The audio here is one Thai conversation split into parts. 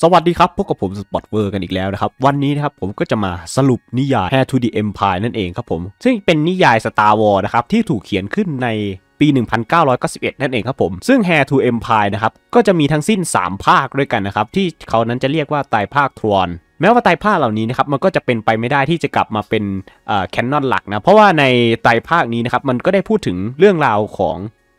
สวัสดีครับพบกับผม สปอตเวอร์กันอีกแล้วนะครับ วันนี้นะครับผมก็จะมาสรุปนิยาย Hair to the Empire นั่นเองครับผม ซึ่งเป็นนิยาย Star War นะครับที่ถูกเขียนขึ้นในปี 1991 นั่นเองครับผม ซึ่ง Hair to Empire นะครับ ก็จะมีทั้งสิ้น 3 ภาคด้วยกันนะครับ ที่เขานั้นจะเรียกว่า ไตภาคทรอนแม้ว่าไตภาาเหล่านี้นะครับ มันก็จะเป็นไปไม่ได้ที่จะกลับมาเป็นแคนนอนหลักนะเพราะว่าในไตภาคนี้นะครับมันก็ได้พูดถึงเรื่องราวของ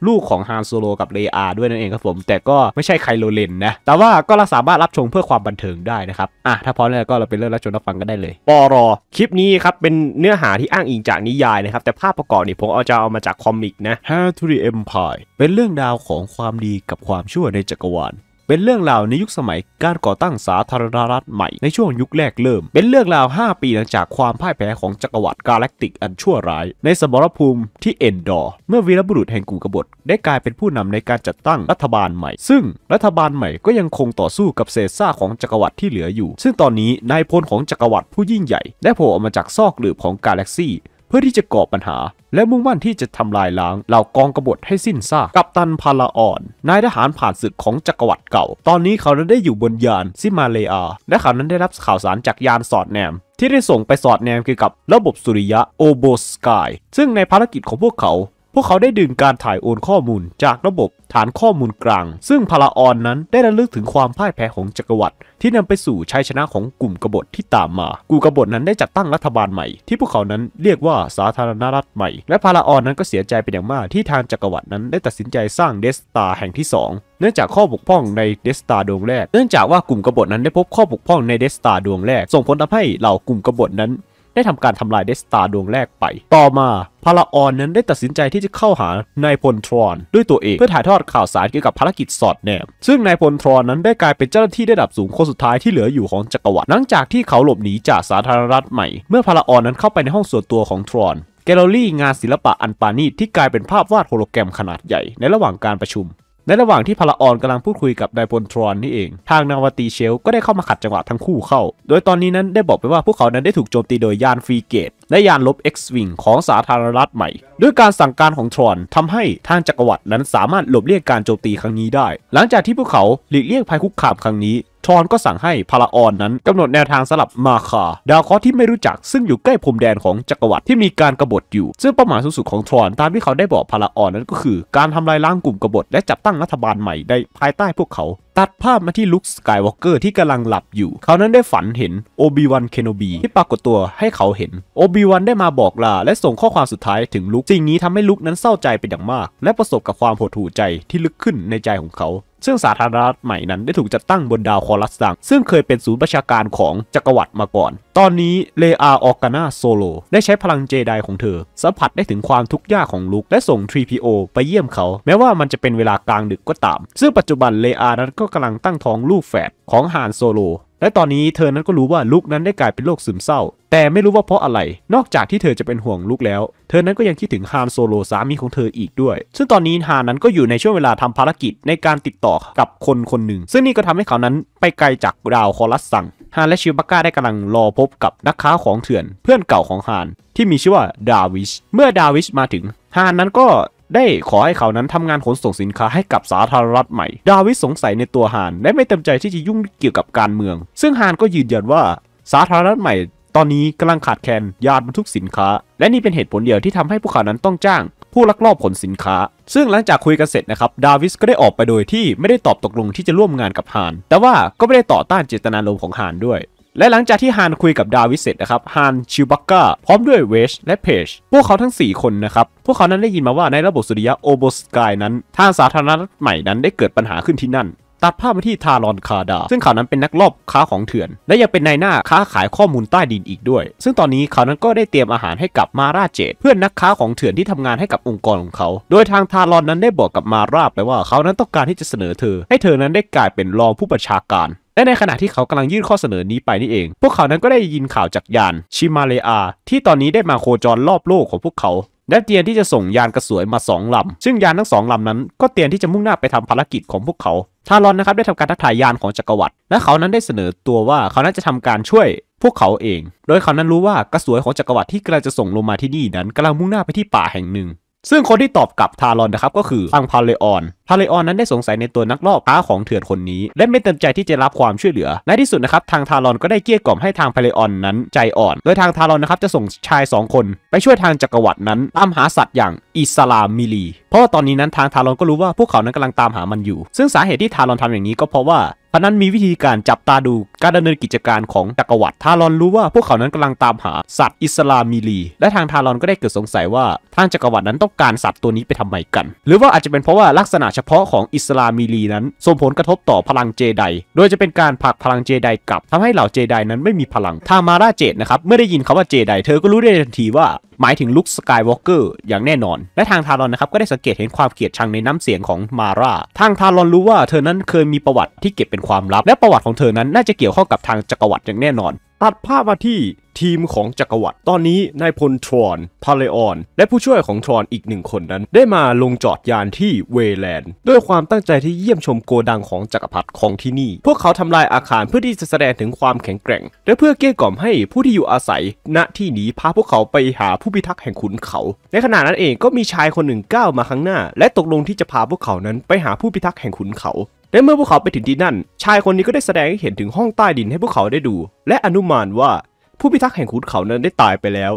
ลูกของฮานโซโลกับเลอาด้วยนั่นเองครับผม แต่ก็ไม่ใช่ไคลโลเลนนะ แต่ว่าก็าสามารถรับชมเพื่อความบันเทิงได้นะครับ อ่ะ ถ้าพร้อมแล้ว ก็เราไปเริ่มรับชมรับฟังกันได้เลย ปอรอคลิปนี้ครับ เป็นเนื้อหาที่อ้างอิงจากนิยายนะครับ แต่ภาพประกอบนี่ผมเอาจะเอามาจากคอมิกนะ h a r to the Empire เป็นเรื่องราวของความดีกับความชั่วในจักรวาลเป็นเรื่องราวในยุคสมัยการก่อตั้งสาธารณรัฐใหม่ในช่วงยุคแรกเริ่ม เป็นเรื่องราว 5 ปีหลังจากความพ่ายแพ้ของจักรวรรดิกาแล็กติกอันชั่วร้ายในสมรภูมิที่เอนดอร์ เมื่อวีรบุรุษแห่งกูกบฏได้กลายเป็นผู้นำในการจัดตั้งรัฐบาลใหม่ ซึ่งรัฐบาลใหม่ก็ยังคงต่อสู้กับเศษซาาของจักรวรรดิที่เหลืออยู่ ซึ่งตอนนี้นายพลของจักรวรรดิผู้ยิ่งใหญ่ได้โผล่ออกมาจากซอกหลืบของกาแล็กซี่เพื่อที่จะก่อปัญหา และมุ่งมั่นที่จะทำลายล้างเหล่ากองกบฏให้สิ้นซากกับตันพาลาอ่อนนายทหารผ่านศึกของจักรวรรดิเก่า ตอนนี้เขานั้นได้อยู่บนยาน ซิมาเลียและเขานั้นได้รับข่าวสารจากยานสอดแนม ที่ได้ส่งไปสอดแนมเกี่ยวกับระบบสุริยะโอโบสกายซึ่งในภารกิจของพวกเขาพวกเขาได้ดึงการถ่ายโอนข้อมูลจากระบบฐานข้อมูลกลาง ซึ่งพาราออนนั้นได้ระลึกถึงความพ่ายแพ้ของจักรวรรดิที่นำไปสู่ชัยชนะของกลุ่มกบฏที่ตามมา กลุ่มกบฏนั้นได้จัดตั้งรัฐบาลใหม่ที่พวกเขานั้นเรียกว่าสาธารณรัฐใหม่ และพาราออนนั้นก็เสียใจเป็นอย่างมากที่ทางจักรวรรดินั้นได้ตัดสินใจสร้างเดสตาแห่งที่2 เนื่องจากข้อบกพร่องในเดสตาดวงแรกเนื่องจากว่ากลุ่มกบฏนั้นได้พบข้อบกพร่องในเดสตาดวงแรกส่งผลทำให้เหล่ากลุ่มกบฏนั้นได้ทำการทำลายเดสตาร์ดวงแรกไป ต่อมาพาราออนนั้นได้ตัดสินใจที่จะเข้าหานายพลทรอนด้วยตัวเองเพื่อถ่ายทอดข่าวสารเกี่ยวกับภารกิจสอดแนม ซึ่งนายพลทรอนนั้นได้กลายเป็นเจ้าหน้าที่ได้ดับสูงคนสุดท้ายที่เหลืออยู่ของจักรวรรดิ หลังจากที่เขาหลบหนีจากสาธารณรัฐใหม่ เมื่อพาราออนนั้นเข้าไปในห้องส่วนตัวของทรอนแกลเลอรี่งานศิลปะอันปานีที่กลายเป็นภาพวาดโฮโลแกรมขนาดใหญ่ในระหว่างการประชุมในระหว่างที่พลรออนกำลังพูดคุยกับไดโพลทรอนนี่เอง ทางนาวาตีเชลก็ได้เข้ามาขัดจังหวะทั้งคู่เข้า โดยตอนนี้นั้นได้บอกไปว่าพวกเขานั้นได้ถูกโจมตีโดยยานฟรีเกต และยานลบ X-Wing ของสาธารณรัฐใหม่ ด้วยการสั่งการของทรอนทำให้ทางจักรวรรดินั้นสามารถหลบเลี่ยงการโจมตีครั้งนี้ได้ หลังจากที่พวกเขาหลีกเลี่ยงภัยคุกคามครั้งนี้ทอนก็สั่งให้พาราออนนั้น กำหนดแนวทางสลับมาคา ดาวเคราะห์ที่ไม่รู้จักซึ่งอยู่ใกล้พรมแดนของจักรวรรดิที่มีการกบฏอยู่ ซึ่งเป้าหมายสูงสุดของทรอนตามที่เขาได้บอกพาราออนนั้นก็คือ การทำลายล้างกลุ่มกบฏและจัดตั้งรัฐบาลใหม่ได้ภายใต้พวกเขาตัดภาพมาที่ลุคสกายวอล์กเกอร์ที่กำลังหลับอยู่ เขานั้นได้ฝันเห็นโอบิวันเคนอบีที่ปรากฏตัวให้เขาเห็น โอบิวันได้มาบอกลาและส่งข้อความสุดท้ายถึงลุค สิ่งนี้ทำให้ลุคนั้นเศร้าใจเป็นอย่างมาก และประสบกับความหดหู่ใจที่ลึกขึ้นในใจของเขา ซึ่งสาธารณรัฐใหม่นั้นได้ถูกจัดตั้งบนดาวคอรัสซัง ซึ่งเคยเป็นศูนย์ประชาการของจักรวรรดิมาก่อน ตอนนี้เลอาออกานาโซโลได้ใช้พลังเจไดของเธอ สัมผัสได้ถึงความทุกข์ยากของลุกและส่งทรีพีโอไปเยี่ยมเขาแม้ว่ามันจะเป็นเวลากลางดึกก็ตาม ซึ่งปัจจุบันเลอานั้นก็ก็กำลังตั้งท้องลูกแฝดของฮานโซโล และตอนนี้เธอนั้นก็รู้ว่าลูกนั้นได้กลายเป็นโรคซึมเศร้า แต่ไม่รู้ว่าเพราะอะไร นอกจากที่เธอจะเป็นห่วงลูกแล้ว เธอนั้นก็ยังคิดถึงฮานโซโลสามีของเธออีกด้วย ซึ่งตอนนี้ฮานนั้นก็อยู่ในช่วงเวลาทำภารกิจในการติดต่อกับคนคนหนึ่ง ซึ่งนี่ก็ทำให้เขานั้นไปไกลจากดาวคอรัสซัง ฮานและชิวบักก้าได้กำลังรอพบกับนักค้าของเถื่อนเพื่อนเก่าของฮานที่มีชื่อว่าดาวิช เมื่อดาวิชมาถึงฮานนั้นก็ได้ขอให้เขานั้นทำงานขนส่งสินค้าให้กับสาธารณรัฐใหม่ ดาวิดสงสัยในตัวฮานและไม่เต็มใจที่จะยุ่งเกี่ยวกับการเมือง ซึ่งฮานก็ยืนยันว่าสาธารณรัฐใหม่ตอนนี้กำลังขาดแคลนยานบรรทุกสินค้า และนี่เป็นเหตุผลเดียวที่ทำให้พวกเขานั้นต้องจ้าง ผู้ลักลอบขนสินค้า ซึ่งหลังจากคุยกันเสร็จนะครับ ดาวิสก็ได้ออกไปโดยที่ไม่ได้ตอบตกลงที่จะร่วมงานกับฮาน แต่ว่าก็ไม่ได้ต่อต้านเจตนารมณ์ของฮานด้วยและหลังจากที่ฮานคุยกับดาวิเสร็จนะครับฮานชิวบักกาพร้อมด้วยเวช และเพจพวกเขาทั้ง 4 คนนะครับ พวกเขานั้นได้ยินมาว่าในระบบสุริยะโอโบสกายนั้นทางสาธารณรัฐใหม่นั้นได้เกิดปัญหาขึ้นที่นั่นตัดภาพมาที่ทารอนคาดา ซึ่งเขานั้นเป็นนักลอบค้าของเถื่อน และยังเป็นนายหน้าค้าขายข้อมูลใต้ดินอีกด้วย ซึ่งตอนนี้เขานั้นก็ได้เตรียมอาหารให้กับมาราเจตเพื่อนนักค้าของเถื่อนที่ทำงานให้กับองค์กรของเขา โดยทางทารอนนั้นได้บอกกับมาราไปว่าเขานั้นต้องการที่จะเสนอเธอ ให้เธอนั้นได้กลายเป็นรองผู้ประชาการและในขณะที่เขากำลังยื่นข้อเสนอนี้ไปนี่เอง พวกเขานั้นก็ได้ยินข่าวจากยานชิมาเลอาที่ตอนนี้ได้มาโคจรรอบโลกของพวกเขาและเตรียมที่จะส่งยานกระสวยมา2ลำ ซึ่งยานทั้งสองลำนั้นก็เตรียมที่จะมุ่งหน้าไปทำภารกิจของพวกเขา ทารอนนะครับได้ทำการทักทายยานของจักรวรรดิและเขานั้นได้เสนอตัวว่าเขานั้นจะทำการช่วยพวกเขาเอง โดยเขานั้นรู้ว่ากระสวยของจักรวรรดิที่กำลังจะส่งลงมาที่นี่นั้นกำลังมุ่งหน้าไปที่ป่าแห่งหนึ่งซึ่งคนที่ตอบกลับทารอนนะครับ ก็คือทางพาเลออน พาเลออนนั้นได้สงสัยในตัวนักลอบค้าของเถื่อนคนนี้ และไม่เต็มใจที่จะรับความช่วยเหลือ ในที่สุดนะครับทางทารอนก็ได้เกลี้ยกล่อมให้ทางพาเลออนนั้นใจอ่อน โดยทางทารอนนะครับ จะส่งชาย 2 คน ไปช่วยทางจักรวรรดินั้น ตามหาสัตว์อย่างอิสลามมิลี เพราะว่าตอนนี้นั้นทางทารอนก็รู้ว่าพวกเขา นั้นกำลังตามหามันอยู่ ซึ่งสาเหตุที่ทารอนทำอย่างนี้ก็เพราะว่าพนั้นมีวิธีการจับตาดูการดำเนินกิจการของจักรวรรดิทารอนรู้ว่าพวกเขานั้นกำลังตามหาสัตว์อิสลามีลีและทางทารอนก็ได้เกิดสงสัยว่าทางจักรวรรดินั้นต้องการสัตว์ตัวนี้ไปทำไมกัน หรือว่าอาจจะเป็นเพราะว่าลักษณะเฉพาะของอิสลามีลีนั้นส่งผลกระทบต่อพลังเจไดโดยจะเป็นการผลักพลังเจไดกลับ ทำให้เหล่าเจไดนั้นไม่มีพลังทามาราเจตนะครับเมื่อได้ยินคาว่าเจไดเธอก็รู้ได้ทันทีว่า หมายถึงลุคสกายวอล์กเกอร์อย่างแน่นอน และทางทารอนนะครับก็ได้สังเกตเห็นความเกลียดชังในน้ำเสียงของมาราทางทารอนรู้ว่าเธอนั้นเคยมีประวัติที่เก็บเป็นความลับและประวัติของเธอนั้นน่าจะเกี่ยวข้องกับทางจักรวรรดิอย่างแน่นอน ตัดภาพมาที่ทีมของจักรวรรดิตอนนี้นายพลทรอนพาเลออนและผู้ช่วยของทรอนอีกหนึ่งคนนั้น ได้มาลงจอดยานที่เวแลนด์ ด้วยความตั้งใจที่เยี่ยมชมโกดังของจักรพรรดิของที่นี่ พวกเขาทำลายอาคารเพื่อที่จะแสดงถึงความแข็งแกร่ง และเพื่อเกลี้ยกล่อมให้ผู้ที่อยู่อาศัย ณที่นี้พาพวกเขาไปหาผู้พิทักษ์แห่งขุนเขา ในขณะนั้นเองก็มีชายคนหนึ่งก้าวมาข้างหน้า และตกลงที่จะพาพวกเขานั้นไปหาผู้พิทักษ์แห่งขุนเขาและเมื่อพวกเขาไปถึงที่นั่น ชายคนนี้ก็ได้แสดงให้เห็นถึงห้องใต้ดินให้พวกเขาได้ดู และอนุมานว่าผู้พิทักษ์แห่งขุนเขานั้นได้ตายไปแล้ว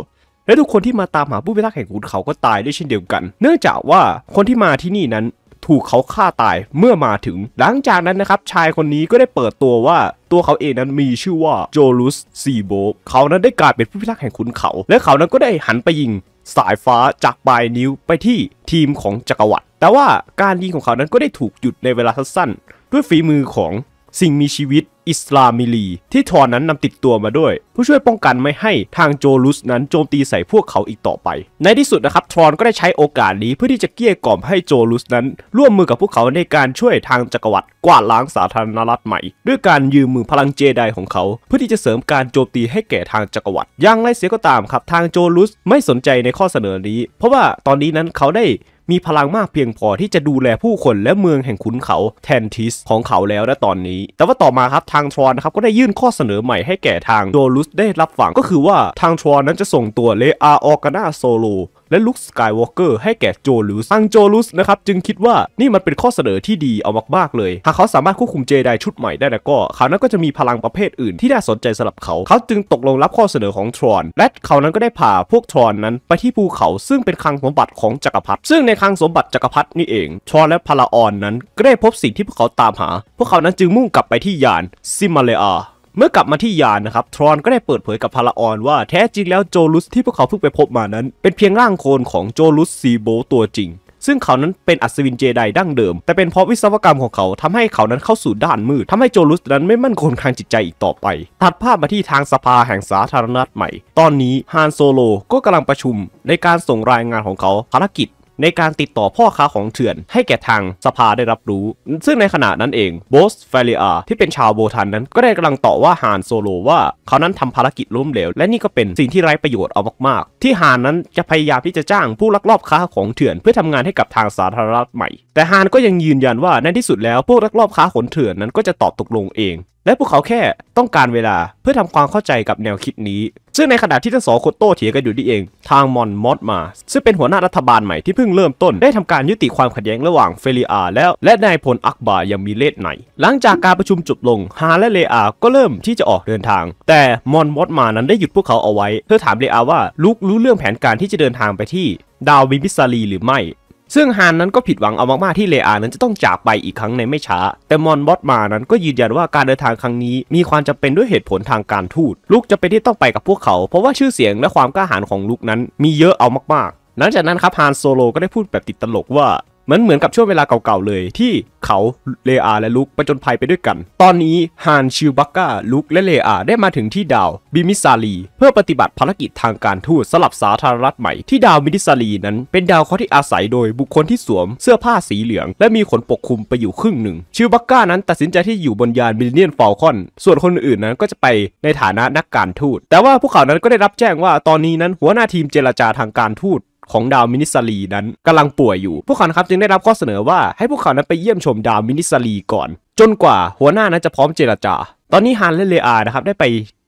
และทุกคนที่มาตามหาผู้พิทักษ์แห่งขุนเขาก็ตายด้วยเช่นเดียวกัน เนื่องจากว่าคนที่มาที่นี่นั้นถูกเขาฆ่าตายเมื่อมาถึง หลังจากนั้นนะครับ ชายคนนี้ก็ได้เปิดตัวว่าตัวเขาเองนั้นมีชื่อว่าโจลุสซีโบเขานั้นได้กลายเป็นผู้พิทักษ์แห่งขุนเขา และเขานั้นก็ได้หันไปยิงสายฟ้าจากปลายนิ้วไปที่ทีมของจักรวรรดิแต่ว่าการยิงของเขานั้นก็ได้ถูกหยุดในเวลาสั้น ๆ ด้วยฝีมือของสิ่งมีชีวิตอิสลามิลีที่ทอนนั้นนำติดตัวมาด้วย ผู้ช่วยป้องกันไม่ให้ทางโจลุสนั้นโจมตีใส่พวกเขาอีกต่อไป ในที่สุดนะครับทรอนก็ได้ใช้โอกาสนี้เพื่อที่จะเกลี้ยกล่อมให้โจลุสนั้น ร่วมมือกับพวกเขาในการช่วยทางจักรวรรดิกวาดล้างสาธารณรัฐใหม่ด้วยการยืมมือพลังเจไดของเขา เพื่อที่จะเสริมการโจมตีให้แก่ทางจักรวรรดิอย่างไรเสียก็ตามครับทางโจลุสไม่สนใจในข้อเสนอนี้ เพราะว่าตอนนี้นั้นเขาได้มีพลังมากเพียงพอที่จะดูแลผู้คนและเมืองแห่งขุนเขาแทนทิสของเขาแล้วนะตอนนี้ แต่ว่าต่อมาครับทางทรอนนะครับก็ได้ยื่นข้อเสนอใหม่ให้แก่ทางโดลุสได้รับฟังก็คือว่าทางทรอนนั้นจะส่งตัวเลอาออกานาโซโลและลุคสกายวอล์กเกอร์ให้แก่โจลูสทางโจลูสนะครับจึงคิดว่านี่มันเป็นข้อเสนอที่ดีเอามากๆเลย หากเขาสามารถควบคุมเจไดชุดใหม่ได้แล้วก็ เขานั้นก็จะมีพลังประเภทอื่นที่น่าสนใจสำหรับเขา เขาจึงตกลงรับข้อเสนอของทรอน และเขานั้นก็ได้พาพวกทรอนนั้น ไปที่ภูเขาซึ่งเป็นคลังสมบัติของจักรพรรดิ ซึ่งในคลังสมบัติจักรพรรดินี่เองทรอนและพาราออนนั้นก็ได้พบสิ่งที่พวกเขาตามหา พวกเขานั้นจึงมุ่งกลับไปที่ยานซิมาเลอาเมื่อกลับมาที่ยานนะครับ ทรอนก็ได้เปิดเผยกับพาราออนว่าแท้จริงแล้วโจลุสที่พวกเขาเพิ่งไปพบมานั้น เป็นเพียงร่างโคลนของโจลุสซีโบตัวจริง ซึ่งเขานั้นเป็นอัศวินเจไดดั้งเดิม แต่เป็นเพราะวิศวกรรมของเขาทำให้เขานั้นเข้าสู่ด้านมืดทำให้โจลุสนั้นไม่มั่นคงทางจิตใจอีกต่อไป ตัดภาพมาที่ทางสภาแห่งสาธารณรัฐใหม่ ตอนนี้ฮานโซโลก็กำลังประชุม ในการส่งรายงานของเขาภารกิจในการติดต่อพ่อค้าของเถื่อน ให้แก่ทางสภาได้รับรู้ ซึ่งในขณะนั้นเองโบสเฟเลียที่เป็นชาวโบทันนั้นก็ได้กำลังต่อว่าฮานโซโลว่า เขานั้นทำภารกิจล้มเหลวและนี่ก็เป็นสิ่งที่ไร้ประโยชน์เอามากๆ ที่ฮานนั้นจะพยายามที่จะจ้างผู้ลักลอบค้าของเถื่อนเพื่อทำงานให้กับทางสาธารณรัฐใหม่แต่ฮานก็ยังยืนยันว่าในที่สุดแล้ว พวกลักรอบค้าขนเถื่อนนั้นก็จะตอบตกลงเอง และพวกเขาแค่ต้องการเวลาเพื่อทำความเข้าใจกับแนวคิดนี้ ซึ่งในขณะที่ทั้งสองคนโตเถียงกันอยู่ดีเอง ทางมอนมอสมา ซึ่งเป็นหัวหน้ารัฐบาลใหม่ที่เพิ่งเริ่มต้นได้ทำการยุติความขัดแย้งระหว่างเฟลิอาแล้วและนายพลอักบายังมีเลดไหน หลังจากการประชุมจบลงฮานและเลอา ก็เริ่มที่จะออกเดินทาง แต่มอนมอสมานั้นได้หยุดพวกเขาเอาไว้เธอถามเลอาว่าลุกรู้เรื่องแผนการที่จะเดินทางไปที่ ดาววิมิซารีหรือไม่ซึ่งฮานนั้นก็ผิดหวังเอามากๆที่เลอานั้นจะต้องจากไปอีกครั้งในไม่ช้า แต่มอนบอสมานั้นก็ยืนยันว่าการเดินทางครั้งนี้มีความจำเป็นด้วยเหตุผลทางการทูตลุกจะเป็นที่ต้องไปกับพวกเขาเพราะว่าชื่อเสียงและความกล้าหาญของลุกนั้นมีเยอะเอามากๆ หลังจากนั้นครับฮานโซโลก็ได้พูดแบบติดตลกว่ามันเหมือนกับช่วงเวลาเก่าๆเลยที่เขา เลอาและลุกประจนภัยไปด้วยกัน ตอนนี้ฮานชิวบักกาลุกและเลอา ได้มาถึงที่ดาวบิมิซาลี เพื่อปฏิบัติภารกิจทางการทูต สลับสาธารณรัฐใหม่ที่ดาวมิมิซาลีนั้นเป็นดาวเขาที่อาศัยโดยบุคคลที่สวม เสื้อผ้าสีเหลือง และมีขนปกคลุมไปอยู่ครึ่งหนึ่งชิวบักกานั้นตัดสินใจที่อยู่บนยานมิลเนียนฟอลคอน ส่วนคนอื่นนั้นก็จะไปในฐานะนักการทูตแต่ว่าพวกเขานั้นก็ได้รับแจ้งว่า ตอนนี้นั้นหัวหน้าทีมเจรจาทางการทูตของดาวมินิสลีนั้นกำลังป่วยอยู่ พวกเขาครับจึงได้รับข้อเสนอว่า ให้พวกเขานั้นไปเยี่ยมชมดาวมินิสลีก่อน จนกว่าหัวหน้านั้นจะพร้อมเจรจา ตอนนี้ฮันและเลอานะครับได้ไป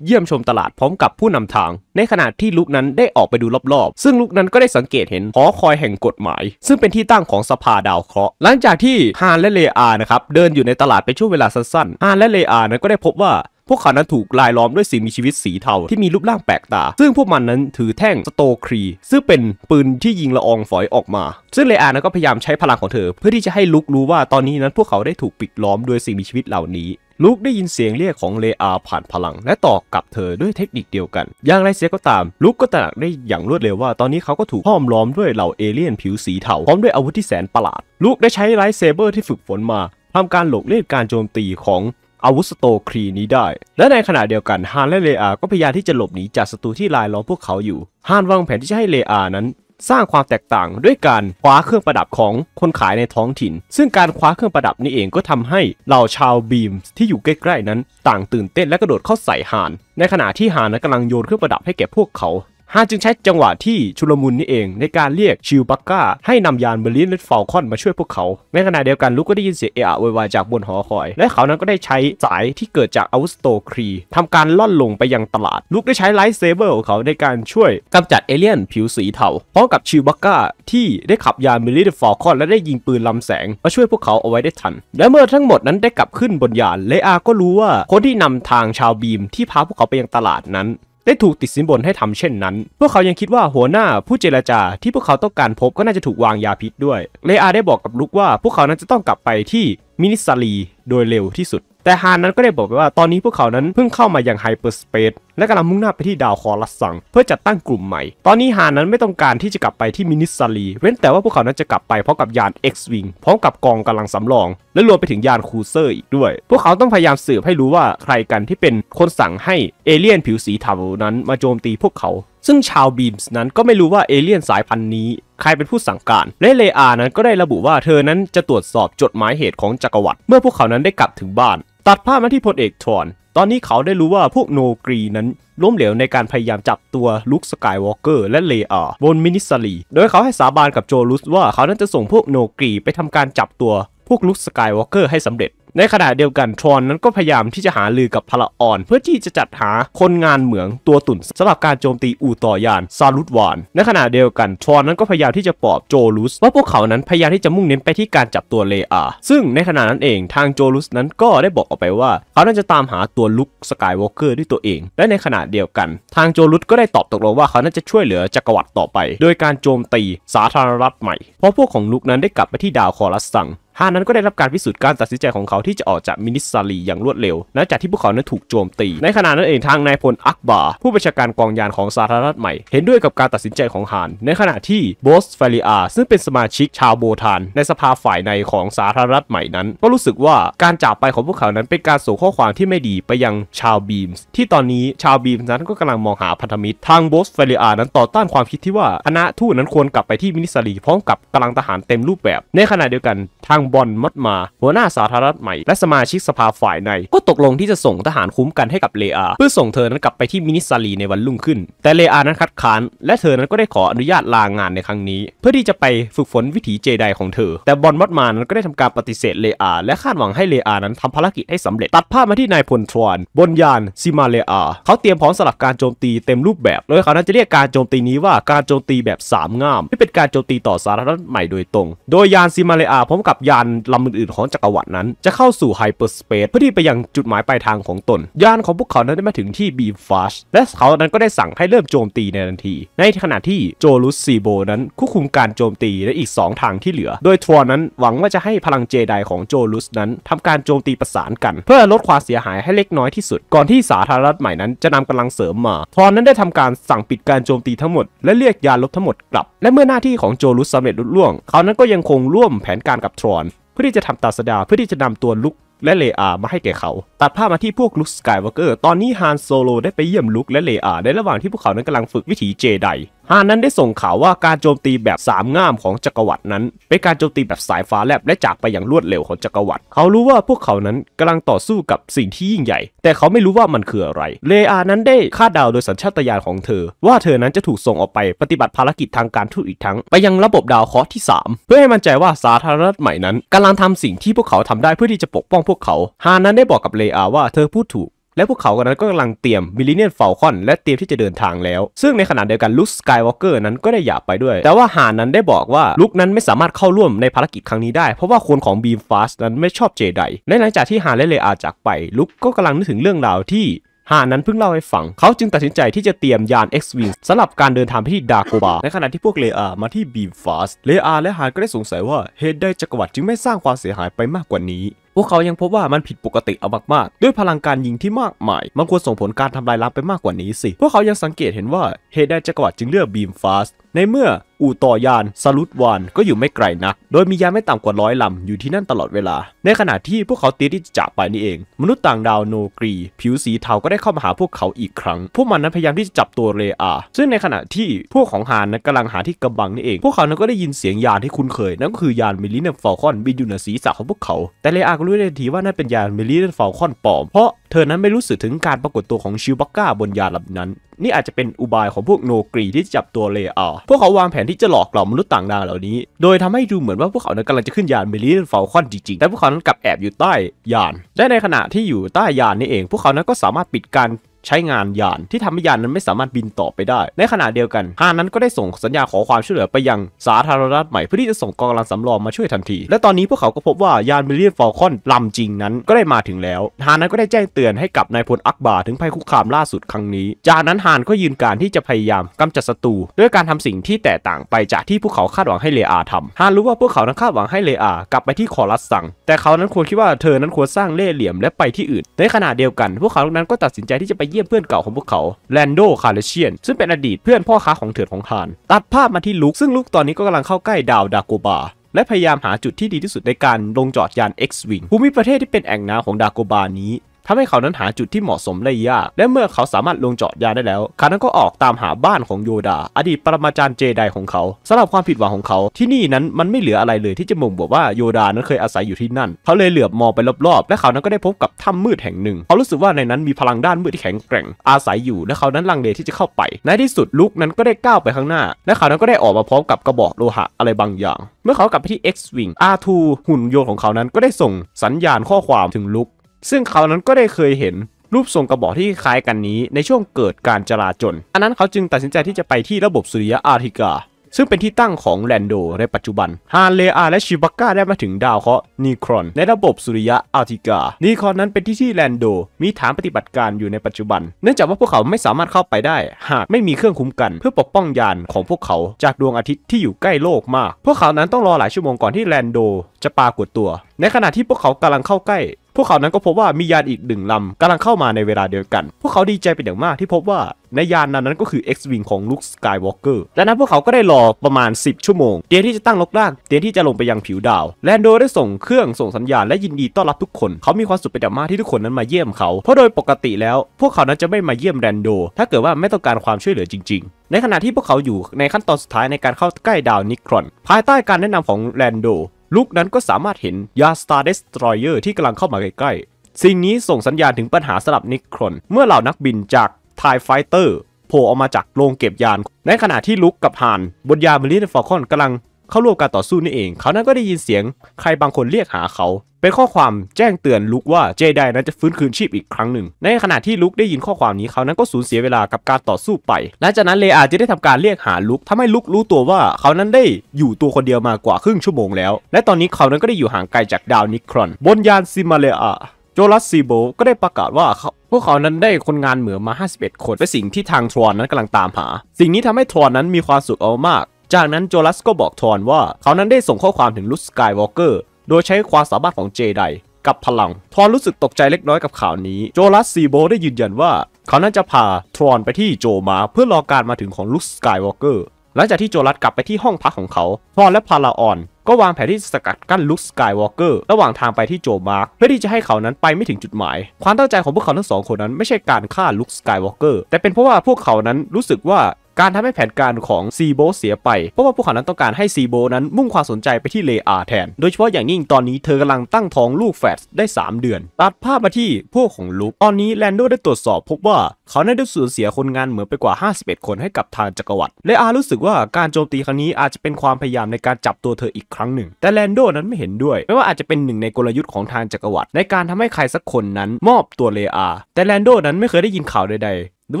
เยี่ยมชมตลาดพร้อมกับผู้นำทาง ในขณะที่ลุกนั้นได้ออกไปดูรอบๆ ซึ่งลุกนั้นก็ได้สังเกตเห็นหอคอยแห่งกฎหมาย ซึ่งเป็นที่ตั้งของสภาดาวเคราะห์หลังจากที่ฮานและเลอานะครับเดินอยู่ในตลาดไปช่วงเวลาสั้นๆ ฮานและเลอานั้นก็ได้พบว่าพวกเขานั้นถูกลายล้อมด้วยสิ่งมีชีวิตสีเทาที่มีรูปร่างแปลกตา ซึ่งพวกมันนั้นถือแท่งสโตครี ซึ่งเป็นปืนที่ยิงละอองฝอยออกมา ซึ่งเลอานั้นก็พยายามใช้พลังของเธอเพื่อที่จะให้ลุกรู้ว่าตอนนี้นั้นพวกเขาได้ถูกปิดล้อมด้วยสิ่งมีชีวิตเหล่านี้ลูกได้ยินเสียงเรียกของเลอาผ่านพลังและตอบกลับเธอด้วยเทคนิคเดียวกัน อย่างไรเสียก็ตามลูกก็ตระหนักได้อย่างรวดเร็วว่า ตอนนี้เขาก็ถูกห้อมล้อมด้วยเหล่าเอเลี่ยนผิวสีเทาพร้อมด้วยอาวุธที่แสนประหลาดลูกได้ใช้ไลท์เซเบอร์ที่ฝึกฝนมาทำการหลบเลี่ยงการโจมตีของอาวุธสโตครีนี้ได้ และในขณะเดียวกันฮานและเลอา ก็พยายามที่จะหลบหนีจากศัตรูที่ลายล้อมพวกเขาอยู่ ฮานวางแผนที่จะให้เลอานั้น สร้างความแตกต่างด้วยการคว้าเครื่องประดับของคนขายในท้องถิ่น ซึ่งการคว้าเครื่องประดับนี้เองก็ทำให้เหล่าชาวบีมที่อยู่ใกล้ๆ นั้น ต่างตื่นเต้นและกระโดดเข้าใส่ฮาน ในขณะที่ฮานกำลังโยนเครื่องประดับให้แก่พวกเขาฮาจึงใช้จังหวะที่ชุลมุนนี่เอง ในการเรียกชิวบักก้า ให้นำยานเบรลินเลตฟอลคอนมาช่วยพวกเขา ในขณะเดียวกันลูกก็ได้ยินเสียงเอะอะวายจากบนหอคอย และเขานั้นก็ได้ใช้สายที่เกิดจากอาวุธโตครีทำการล่อนลงไปยังตลาดลูกได้ใช้ไลท์เซเบอร์ของเขาในการช่วยกำจัดเอเลี่ยนผิวสีเทาพร้อมกับชิวบักก้าที่ได้ขับยานเบรลินเลตฟอลคอนและได้ยิงปืนลำแสง มาช่วยพวกเขาเอาไว้ได้ทันและเมื่อทั้งหมดนั้นได้กลับขึ้นบนยานเลอา ก็รู้ว่า คนที่นำทางชาวบีมที่พาพวกเขาไปยังตลาดนั้นได้ถูกติดสินบนให้ทำเช่นนั้น พวกเขายังคิดว่าหัวหน้าผู้เจรจา ที่พวกเขาต้องการพบก็น่าจะถูกวางยาพิษด้วย เลอาได้บอกกับลุกว่าพวกเขานั้นจะต้องกลับไปที่มินิซารีโดยเร็วที่สุด แต่ฮานนั้นก็ได้บอกไปว่าตอนนี้พวกเขานั้นเพิ่งเข้ามาอย่างไฮเปอร์สเปซและกำลังมุ่งหน้าไปที่ดาวคอรัสซัง เพื่อจัดตั้งกลุ่มใหม่ ตอนนี้ฮานนั้นไม่ต้องการที่จะกลับไปที่มินิซารีเว้นแต่ว่าพวกเขานั้นจะกลับไปพร้อมกับยาน X-Wing พร้อมกับกองกำลังสำรอง และรวมไปถึงยานคูเซอร์อีกด้วย พวกเขาต้องพยายามสืบให้รู้ว่าใครกันที่เป็นคนสั่งให้เอเลี่ยน ผิวสีเทานั้น มาโจมตีพวกเขาซึ่งชาวบีมส์นั้นก็ไม่รู้ว่าเอเลี่ยนสายพันธุ์นี้ ใครเป็นผู้สั่งการ และเลอานั้นก็ได้ระบุว่าเธอนั้นจะตรวจสอบจดหมายเหตุของจักรวรรดิเมื่อพวกเขานั้นได้กลับถึงบ้าน ตัดภาพมาที่พลเอกทอน ตอนนี้เขาได้รู้ว่าพวกโนกรีนั้นล้มเหลวในการพยายามจับตัวลุคสกายวอล์กเกอร์และเลอาบนมินิสลี โดยเขาให้สาบานกับโจลุสว่าเขานั้นจะส่งพวกโนกรีไปทำการจับตัวพวกลุคสกายวอล์กเกอร์ให้สำเร็จในขณะเดียวกันทรอนนั้นก็พยายามที่จะหาลือกับพละอ่อน เพื่อที่จะจัดหาคนงานเหมืองตัวตุ่นสำหรับการโจมตีอูต่อยานซาลุตวานในขณะเดียวกัน ทรอนนั้นก็พยายามที่จะปลอบโจลุสว่าพวกเขานั้นพยายามที่จะมุ่งเน้นไปที่การจับตัวเลอาซึ่งในขณะนั้นเองทางโจลุสนั้นก็ได้บอกออกไปว่าเขานั้นจะตามหาตัวลุคสกายวอล์กเกอร์ด้วยตัวเอง และในขณะเดียวกัน ทางโจลุสก็ได้ตอบตกลงว่าเขานั้นจะช่วยเหลือจักรวรรดิต่อไป โดยการโจมตีสาธารณรัฐใหม่เพราะพวกของลุคนั้นได้กลับไปที่ดาวคอรัสซังฮานั้นก็ได้รับการพิสูจน์การตัดสินใจของเขาที่จะออกจากมินิสซาลีอย่างรวดเร็วหลังจากที่พวกเขานั้นถูกโจมตี ในขณะนั้นเองทางนายพลอักบาผู้บัญชาการกองยานของสาธารณรัฐใหม่ เห็นด้วยกับการตัดสินใจของฮานในขณะที่โบสฟาลิอาซึ่งเป็นสมาชิกชาวโบทาน ในสภาฝ่ายในของสาธารณรัฐใหม่นั้น ก็รู้สึกว่าการจากไปของพวกเขานั้นเป็นการส่งข้อความที่ไม่ดีไปยังชาวบีมส์ที่ตอนนี้ชาวบีมส์นั้นก็กำลังมองหาพันธมิตรทางโบสฟาลิอานั้น ต่อต้านความคิดที่ว่าคณะทูตนั้นควรกลับไปที่มินิสซาลีพร้อมกับกำลังทหารเต็มรูปแบบ ในขณะเดียวกันทางบอนมัดมา หัวหน้าสาธารณรัฐใหม่และสมาชิกสภาฝ่ายใน ก็ตกลงที่จะส่งทหารคุ้มกันให้กับเลอา เพื่อส่งเธอนั้นกลับไปที่มินิซาลีในวันรุ่งขึ้น แต่เลอานั้นคัดค้าน และเธอนั้นก็ได้ขออนุญาตลางานในครั้งนี้ เพื่อที่จะไปฝึกฝนวิถีเจไดของเธอ แต่บอนมัดมานั้นก็ได้ทำการปฏิเสธเลอา และคาดหวังให้เลอานั้นทำภารกิจให้สำเร็จตัดภาพมาที่นายพลทรอนบนยานซิมาเลอาเขาเตรียมพร้อมสำหรับการโจมตีเต็มรูปแบบโดยเขานั้นจะเรียกการโจมตีนี้ว่าการโจมตีแบบ 3ง่ามที่เป็นการโจมตีต่อสาธารณรัฐใหม่โดยตรงโดยยานซิมาเลอาพร้อมกับับยานลำอื่นๆของจักรวรรดินั้นจะเข้าสู่ไฮเปอร์สเปซเพื่อที่ไปยังจุดหมายปลายทางของตน ยานของพวกเขานั้นได้มาถึงที่บีฟาชและเขานั้นก็ได้สั่งให้เริ่มโจมตีในทันที ในขณะที่โจลุสซีโบนั้นควบคุมการโจมตีและอีก 2 ทางที่เหลือ โดยทัวร์นั้นหวังว่าจะให้พลังเจไดของโจลุสนั้น ทำการโจมตีประสานกัน เพื่อลดความเสียหายให้เล็กน้อยที่สุด ก่อนที่สาธารณรัฐใหม่นั้นจะนำกำลังเสริมมาทอนนั้นได้ทำการสั่งปิดการโจมตีทั้งหมดและเรียกยานลบทั้งหมดกลับและเมื่อหน้าที่ของโจลุสสำเร็จลุล่วง เขานั้นก็ยังคงร่วมแผนการกับทรอนเพื่อที่จะทำตาสดาเพื่อที่จะนำตัวลุกและเลอา มาให้แก่เขา ตัดภาพมาที่พวกลุกสกายวอล์กเกอร์ ตอนนี้ฮานโซโลได้ไปเยี่ยมลุคและเลอา ในระหว่างที่พวกเขานั้นกำลังฝึกวิถีเจไดฮานั้นได้ส่งข่าวว่าการโจมตีแบบสามง่ามของจักรวรรดินั้นเป็นการโจมตีแบบสายฟ้าแลบและจากไปอย่างรวดเร็วของจักรวรรดิ เขารู้ว่าพวกเขานั้นกำลังต่อสู้กับสิ่งที่ยิ่งใหญ่ แต่เขาไม่รู้ว่ามันคืออะไร เลอานั้นได้คาดเดาโดยสัญชาตญาณของเธอ ว่าเธอนั้นจะถูกส่งออกไปปฏิบัติภารกิจทางการทูตอีกทั้งไปยังระบบดาวเคราะห์ที่ 3 เพื่อให้มั่นใจว่าสาธารณรัฐใหม่นั้น กำลังทำสิ่งที่พวกเขาทำได้เพื่อที่จะปกป้องพวกเขา ฮานั้นได้บอกกับเลอาว่าเธอพูดถูกและพวกเขากันนั้นก็กำลังเตรียมมิลเลนเนียนเฟลคอนและเตรียมที่จะเดินทางแล้ว ซึ่งในขณะเดียวกันลุคสกายวอล์กเกอร์นั้นก็ได้หยาบไปด้วย แต่ว่าหานั้นได้บอกว่าลุคนั้นไม่สามารถเข้าร่วมในภารกิจครั้งนี้ได้ เพราะว่าคนของบีมฟาสนั้นไม่ชอบเจไดและหลังจากที่หานและเลอาจากไปลุคก็กำลังนึกถึงเรื่องราวที่ฮานั้นเพิ่งเล่าให้ฟัง เขาจึงตัดสินใจที่จะเตรียมยาน X-Wing สำหรับการเดินทางไปที่ดาโกบาในขณะที่พวกเลอามาที่บีมฟาสเลอาและฮานก็ได้สงสัยว่าเหตุใดจักรวรรดิจึงไม่สร้างความเสียหายไปมากกว่านี้พวกเขายังพบว่ามันผิดปกติเอามากๆ ด้วยพลังการยิงที่มากมายมันควรส่งผลการทำลายล้างไปมากกว่านี้สิ พวกเขายังสังเกตเห็นว่า เหตุใดจักรวรรดิจึงเลือกบีมฟาสในเมื่ออู่ต่อยานซาลุตวานก็อยู่ไม่ไกลนัก โดยมียานไม่ต่ำกว่าร้อยลำอยู่ที่นั่นตลอดเวลา ในขณะที่พวกเขาตีที่จะจากไปนี่เอง มนุษย์ต่างดาวโนกรี ผิวสีเทาก็ได้เข้ามาหาพวกเขาอีกครั้ง พวกมันนั้นพยายามที่จะจับตัวเรอาซึ่งในขณะที่พวกของฮานนั้นกำลังหาที่กำบังนี่เอง พวกเขานั้นก็ได้ยินเสียงยานที่คุ้นเคย นั่นก็คือยานมิลลิเนฟอลคอนบินอยู่เหนือีรัะของพวกเขาแต่เรอาก็รู้ได้ทีว่านั่นเป็นยานมิลลิเนฟอลคอนปลอมเพราะเธอนั้นไม่รู้สึกถึงการปรากฏตัวของชิวบักก้าบนยานลำนั้น นี่อาจจะเป็นอุบายของพวกโนกรีที่จับตัวเลอาพวกเขาวางแผนที่จะหลอกหล่นมนุษย์ต่างดาวเหล่านี้ โดยทำให้ดูเหมือนว่าพวกเขานั้นกำลังจะขึ้นยานเมลีเดนเฟลคอนจริงๆแต่พวกเขานั้นกลับแอบอยู่ใต้ยาน และในขณะที่อยู่ใต้ยานนี่เอง พวกเขานั้นก็สามารถปิดการใช้งานยานที่ทำให้ยานนั้นไม่สามารถบินต่อไปได้ ในขณะเดียวกันฮานั้นก็ได้ส่งสัญญาขอความช่วยเหลือไปยังสาธารณรัฐใหม่เพื่อที่จะส่งกองกำลังสำรองมาช่วยทันที และตอนนี้พวกเขาก็พบว่ายานมิเลียนฟอลคอนลำจริงนั้นก็ได้มาถึงแล้วฮานั้นก็ได้แจ้งเตือนให้กับนายพลอักบา ถึงภัยคุกคามล่าสุดครั้งนี้ จากนั้นฮานก็ยืนการที่จะพยายามกำจัดศัตรูด้วยการทำสิ่งที่แตกต่างไปจากที่พวกเขาคาดหวังให้เลอาทำฮานรู้ว่าพวกเขานั้นคาดหวังให้เลอากลับไปที่คอรัสสั่ง แต่เขานั้นควรคิดว่าเธอนั้นควรสร้างเล่ห์เหลี่ยมและไปที่อื่นในขณะเดียวกัน พวกเขานั้นก็ตัดสินใจที่จะไปเยี่ยมเพื่อนเก่าของพวกเขาแลนโดคาร์เลเชียนซึ่งเป็นอดีตเพื่อนพ่อค้าของเถื่อนของฮาน ตัดภาพมาที่ลุกซึ่งลุกตอนนี้ก็กำลังเข้าใกล้ดาวดากกบา และพยายามหาจุดที่ดีที่สุดในการลงจอดยาน X-Wing ภูมิประเทศที่เป็นแอ่งน้ำของดากกบานี้ทำให้เขานั้นหาจุดที่เหมาะสมได้ยาก และเมื่อเขาสามารถลงเจาะยาได้แล้ว เขานั้นก็ออกตามหาบ้านของโยดาอดีตปรมาจารย์เจไดของเขาสำหรับความผิดหวังของเขา ที่นี่นั้นมันไม่เหลืออะไรเลยที่จะบ่งบอกว่าโยดานั้นเคยอาศัยอยู่ที่นั่น เขาเลยเหลือบมองไปรอบๆ และเขานั้นก็ได้พบกับถ้ำมืดแห่งหนึ่ง เขารู้สึกว่าในนั้นมีพลังด้านมืดที่แข็งแกร่งอาศัยอยู่ และเขานั้นลังเลที่จะเข้าไป ในที่สุดลุกนั้นก็ได้ก้าวไปข้างหน้า และเขานั้นก็ได้ออกมาพร้อมกับกระบอกโลหะอะไรบางอย่าง เมื่อเขากลับไปที่ X-Wing R2 หุ่นยนต์ของเขานั้นก็ได้ส่งสัญญาณข้อความถึงลุกซึ่งเขานั้นก็ได้เคยเห็นรูปทรงกระบอกที่คล้ายกันนี้ในช่วงเกิดการจลาจลอันนั้นเขาจึงตัดสินใจที่จะไปที่ระบบสุริยะอาร์ติกา ซึ่งเป็นที่ตั้งของแลนโดในปัจจุบัน ฮานเลอาและชิบักกาได้มาถึงดาวเคราะห์นีครอน ในระบบสุริยะอาร์ติกา นีครอนนั้นเป็นที่ที่แลนโดมีฐานปฏิบัติการอยู่ในปัจจุบัน เนื่องจากว่าพวกเขาไม่สามารถเข้าไปได้ หากไม่มีเครื่องคุ้มกันเพื่อปกป้องยานของพวกเขาจากดวงอาทิตย์ที่อยู่ใกล้โลกมาก พวกเขานั้นต้องรอหลายชั่วโมงก่อนที่แลนโดจะปรากฏตัว ในขณะที่พวกเขากาลังเข้าใกล้พวกเขานั้นก็พบว่ามียานอีกหนึ่งลำกำลังเข้ามาในเวลาเดียวกัน พวกเขาดีใจเป็นอย่างมากที่พบว่า ในยานนั้นนนั้ก็คือ X-Wing ของลุคสกายวอล์กเกอร์และนั้นพวกเขาก็ได้รอประมาณ 10 ชั่วโมงเตรียมที่จะตั้งลกลากเตรียมที่จะลงไปยังผิวดาวแลนโดได้ส่งเครื่องส่งสัญญาณ และยินดีต้อนรับทุกคนเขามีความสุขเป็นอย่างมากที่ทุกคนนั้นมาเยี่ยมเขาเพราะโดยปกติแล้ว พวกเขานั้นจะไม่มาเยี่ยมแลนโดถ้าเกิดว่าไม่ต้องการความช่วยเหลือจริงๆ ในขณะที่พวกเขาอยู่ในขั้นตอนสุดท้ายในการเข้าใกล้ดาวนิครอนภายใต้การแนะนำของแลนโดลูกนั้นก็สามารถเห็นยาสตาร์เดสตรอยเยอร์ที่กำลังเข้ามาใกล้ๆ สิ่งนี้ส่งสัญญาณถึงปัญหาสลับนิครนเมื่อเหล่านักบินจากทายไฟเตอร์โผล่ออกมาจากโรงเก็บยาน ในขณะที่ลุกกับฮานบนยานบริเนฟอลคอนกำลังเข้าร่วมการต่อสู้นี่เอง เขานั้นก็ได้ยินเสียง ใครบางคนเรียกหาเขา เป็นข้อความแจ้งเตือนลุกว่าเจไดนั้นจะฟื้นคืนชีพอีกครั้งหนึ่ง ในขณะที่ลุกได้ยินข้อความนี้เขานั้นก็สูญเสียเวลากับการต่อสู้ไปหลังจากนั้นเลอาจะได้ทำการเรียกหาลุกทำให้ลุกรู้ตัวว่า เขานั้นได้อยู่ตัวคนเดียวมากว่าครึ่งชั่วโมงแล้ว และตอนนี้เขานั้นก็ได้อยู่ห่างไกลจากดาวนิครอนบนยานซิมาเลอาโจลัสซีโบก็ได้ประกาศว่าเขาพวกเขานั้นได้คนงานเหมือมา51คนเป็นสิ่งที่ทางทรอนนั้นกำลังตามหา สิ่งนี้ทำให้ทรอนนั้นมีความสุขเอามากจากนั้นโจลัสก็บอกทอนว่า เขานั้นได้ส่งข้อความถึงลุคสกายวอล์กเกอร์โดยใช้ความสามารถของเจไดกับพลังทอนรู้สึกตกใจเล็กน้อยกับข่าวนี้โจลัสซีโบได้ยืนยันว่าเขานั้นจะพาทรอนไปที่โจมาเพื่อรอการมาถึงของลุคสกายวอล์กเกอร์หลังจากที่โจลัสกลับไปที่ห้องพักของเขาทรอนและพาราออน ก็วางแผนที่สกัดกั้นลุคสกายวอล์กเกอร์ระหว่างทางไปที่โจมาร์เพื่อที่จะให้เขานั้นไปไม่ถึงจุดหมาย ความตั้งใจของพวกเขาทั้งสองคนนั้นไม่ใช่การฆ่าลุคสกายวอล์กเกอร์แต่เป็นเพราะว่าพวกเขานั้นรู้สึกว่าการทำให้แผนการของซีโบเสียไป เพราะว่าพวกเขานั้นต้องการให้ซีโบนั้นมุ่งความสนใจไปที่เลอาแทน โดยเฉพาะอย่างยิ่งตอนนี้เธอกำลังตั้งท้องลูกแฝดได้ 3 เดือน ตัดภาพมาที่พวกของลูกตอนนี้แลนโดได้ตรวจสอบพบว่าเขาได้สูญเสียคนงานเหมือนไปกว่า 51 คนให้กับทางจักรวรรดิเลอารู้สึกว่าการโจมตีครั้งนี้อาจจะเป็นความพยายามในการจับตัวเธออีกครั้งหนึ่ง แต่แลนโดนั้นไม่เห็นด้วยไม่ว่าอาจจะเป็นหนึ่งในกลยุทธ์ของทางจักรวรรดิในการทำให้ใครสักคนนั้นมอบตัวเลอาแต่แลนโดนั้นไม่เคยได้ยินข่าวใดๆหรือ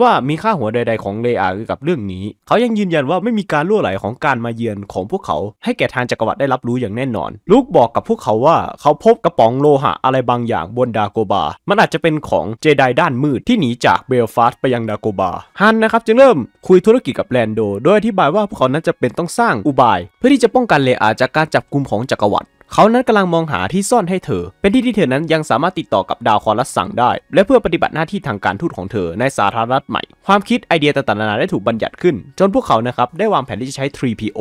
ว่ามีค่าหัวใดๆของเลอาเกี่ยวกับเรื่องนี้ เขายังยืนยันว่าไม่มีการล่วไหลของการมาเยือนของพวกเขา ให้แก่ทางจักรวรรดิได้รับรู้อย่างแน่นอน ลูกบอกกับพวกเขาว่าเขาพบกระป๋องโลหะอะไรบางอย่างบนดาโกบา มันอาจจะเป็นของเจไดด้านมืดที่หนีจากเบลฟาสต์ไปยังดาโกบา ฮันนะครับจึงเริ่มคุยธุรกิจกับแลนโดโดยอธิบายว่าพวกเขานั้นจะเป็นต้องสร้างอุบาย เพื่อที่จะป้องกันเลอาจากการจับกลุ่มของจักรวรรดิเขานั้นกำลังมองหาที่ซ่อนให้เธอ เป็นที่ที่เธอนั้นยังสามารถติดต่อกับดาวคอรัสสั่งได้ และเพื่อปฏิบัติหน้าที่ทางการทูตของเธอในสาธารณรัฐใหม่ความคิดไอเดียต่างๆนานาได้ถูกบัญญัติขึ้น จนพวกเขานะครับได้วางแผนที่จะใช้ 3PO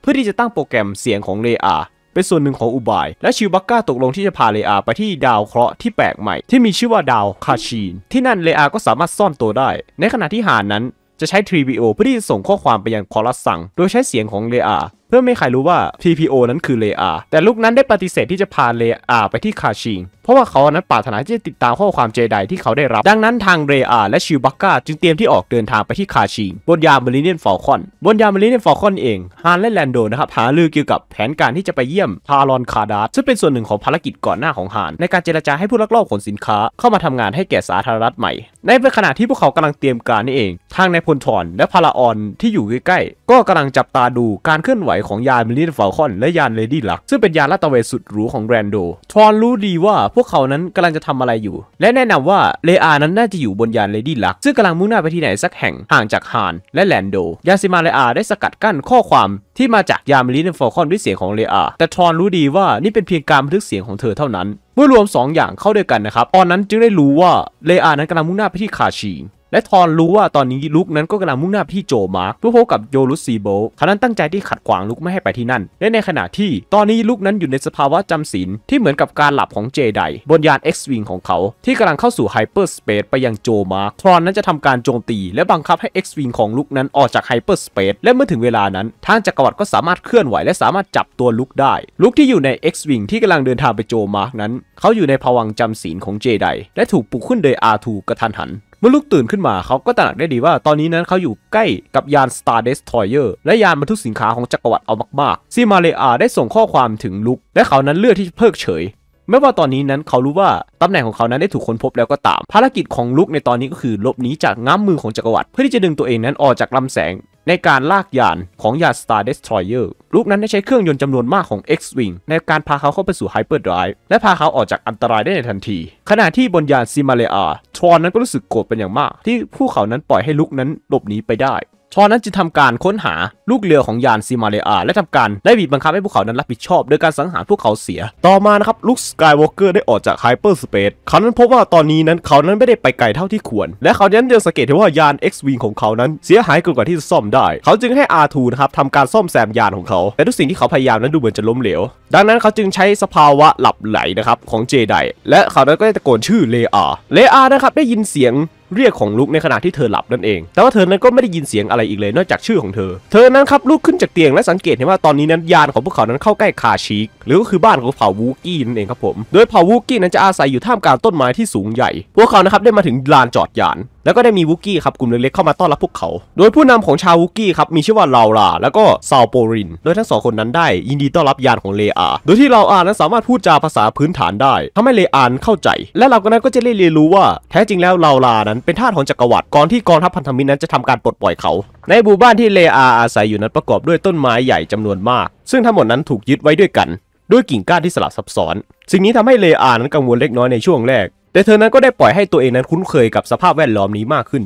เพื่อที่จะตั้งโปรแกรมเสียงของเลอาเป็นส่วนหนึ่งของอุบาย และชิวบักก้าตกลงที่จะพาเลอาไปที่ดาวเคราะห์ที่แปลกใหม่ที่มีชื่อว่าดาวคาชีนที่นั่นเลอาก็สามารถซ่อนตัวได้ในขณะที่หานนั้นจะใช้ 3PO เพื่อที่จะส่งข้อความไปยังคอรัสสั่งโดยใช้เสียงของเลอาเพื่อไม่ใครรู้ว่า TPO นั้นคือเลอา แต่ลูกนั้นได้ปฏิเสธที่จะพาเลอา ไปที่คาชิง เพราะว่าเขานั้นปรารถนาที่จะติดตามข้อความเจไดที่เขาได้รับ ดังนั้นทางเลอาและชิวบักกาจึงเตรียมที่ออกเดินทางไปที่คาชิง บนยามบริเนียนฟอลคอนบนยามบริเนียนฟอลคอนเอง ฮานและแลนโดนะครับหาลือเกี่ยวกับแผนการที่จะไปเยี่ยม พารอนคาดาซึ่งเป็นส่วนหนึ่งของภารกิจก่อนหน้าของฮานในการเจรจาให้ผู้ลักลอบขนสินค้าเข้ามาทำงานให้แก่สาธารณรัฐใหม่ ในขณะที่พวกเขากำลังเตรียมการนี่เอง ทางนายพลทอน และพาราออนที่อยู่ใกล้ๆก็กำลังจับตาดูการเคลื่อนไหวยของยานมิลินฟอลคอน และยานเลดี้ลัก ซึ่งเป็นยานลาดตระเวนสุดหรูของแรนโดทรอนรู้ดีว่าพวกเขานั้นกำลังจะทำอะไรอยู่ และแนะนำว่าเลอานั้นน่าจะอยู่บนยานเลดี้ลัก ซึ่งกำลังมุ่งหน้าไปที่ไหนสักแห่ง ห่างจากฮานและแลนโดยาซิมาเลอาได้สกัดกั้นข้อความที่มาจากยามลินฟอลคอนด้วยเสียงของเลอาแต่ทรอนรู้ดีว่านี่เป็นเพียงการบันทึกเสียงของเธอเท่านั้น เมื่อรวม 2 อย่างเข้าด้วยกันนะครับตอนนั้นจึงได้รู้ว่าเลอานั้นกำลังมุ่งหน้าไปที่คาชิและทอนรู้ว่าตอนนี้ลุกนั้นก็กำลังมุ่งหน้าที่โจมาร์เพื่อพบกับโยรุสซีโบเขานั้นตั้งใจที่ขัดขวางลุกไม่ให้ไปที่นั่น และในขณะที่ตอนนี้ลุกนั้นอยู่ในสภาวะจำศีลที่เหมือนกับการหลับของเจไดบนยานเอ็กซ์วิงของเขา ที่กำลังเข้าสู่ไฮเปอร์สเปซไปยังโจมาร์ทรอนนั้นจะทำการโจมตี และบังคับให้เอ็กซ์วิงของลุกนั้นออกจากไฮเปอร์สเปซและเมื่อถึงเวลานั้นทางจักรวรรดิก็สามารถเคลื่อนไหวและสามารถจับตัวลุกได้ ลุกที่อยู่ใน X-Wing ที่กำลังเดินทางไปโจมาร์กนั้นเขาอยู่ในภวังจำศีลของเจไดและถูกปลุกขึ้นโดยอาทูกระทันหันเมื่อลูกตื่นขึ้นมาเขาก็ตระหนักได้ดีว่า ตอนนี้นั้นเขาอยู่ใกล้กับยาน Star Destroyer และยานบรรทุกสินค้าของจักรวรรดิเอามากๆซีมาเลอาได้ส่งข้อความถึงลุกและเขานั้นเลือกที่จะเพิกเฉยแม้ว่าตอนนี้นั้นเขารู้ว่าตำแหน่งของเขานั้นได้ถูกค้นพบแล้วก็ตาม ภารกิจของลุกในตอนนี้ก็คือ ลบหนีจากง้ำมือของจักรวรรดิเพื่อที่จะดึงตัวเองนั้นออกจากลำแสงในการลากยานของยาน Star Destroyer ลูกนั้นได้ใช้เครื่องยนต์จำนวนมากของ X-Wing ในการพาเขาเข้าไปสู่ไฮเปอร์ไดรฟ์และพาเขาออกจากอันตรายได้ในทันที ขณะที่บนยานซิมาเลอาทรอนนั้นก็รู้สึกโกรธเป็นอย่างมาก ที่ผู้เขานั้นปล่อยให้ลูกนั้นหลบหนีไปได้ชอนั้นจึงทำการค้นหาลูกเรือของยานซีมาเลอาและทำการได้บีบบังคับให้พวกเขานั้นรับผิดชอบ โดยการสังหารพวกเขาเสีย ต่อมานะครับลุคสกายวอล์กเกอร์ได้ออกจากไฮเปอร์สเปซเขานั้นพบว่าตอนนี้นั้นเขานั้นไม่ได้ไปไกลเท่าที่ควรและเขานั้นยังสังเกตเห็นว่ายาน X-Wing ของเขานั้น เสียหายเกินกว่าที่จะซ่อมได้ เขาจึงให้อาทูนะครับทำการซ่อมแซมยานของเขาแต่ทุกสิ่งที่เขาพยายามนั้นดูเหมือนจะล้มเหลวดังนั้นเขาจึงใช้สภาวะหลับไหลนะครับของเจไดและเขานั้นก็ได้ตะโกนชื่อเลอาเลอานะครับได้ยินเสียงเรียกของลุกในขณะที่เธอหลับนั่นเอง แต่ว่าเธอนั้นก็ไม่ได้ยินเสียงอะไรอีกเลยนอกจากชื่อของเธอ เธอนั้นครับลุกขึ้นจากเตียงและสังเกตเห็นว่าตอนนี้นั้นยานของพวกเขา นั้นเข้าใกล้คาชิก หรือก็คือบ้านของเผ่าวูกี้นั่นเองครับผม โดยเผ่าวูกี้นั้นจะอาศัยอยู่ท่ามกลางต้นไม้ที่สูงใหญ่ พวกเขา นะครับได้มาถึงลานจอดยานแล้วก็ได้มีวุกี้ครับ กลุ่มเล็กๆเข้ามาต้อนรับพวกเขา โดยผู้นำของชาววุกี้ครับมีชื่อว่า ลาลาแล้วก็ ซาวโปริน โดยทั้งสองคนนั้นได้ ยินดีต้อนรับยานของเลอาโดยที่ ลาลานั้นสามารถพูดจาภาษาพื้นฐานได้ ทำให้เลอานเข้าใจ และเหากานั้นก็จะได้เรียนรู้ว่า แท้จริงแล้ว ลาลานั้นเป็นทาสของจักรวรรดิก่อนที่กองทัพพันธมิตรนั้นจะทำการปลดปล่อยเขา ในหมู่บ้านที่เลอาอาศัยอยู่นั้นประกอบด้วยต้นไม้ใหญ่จำนวนมากซึ่งทั้งหมดนั้นถูกยึดไว้ด้วยกัน ด้วยกิ่งก้านที่สลับซับซ้อน สิ่งนี้ทำให้เลอานั้นกังวลเล็กน้อยในช่วงแรกแต่เธอนั้นก็ได้ปล่อยให้ตัวเองนั้นคุ้นเคยกับสภาพแวดล้อมนี้มากขึ้น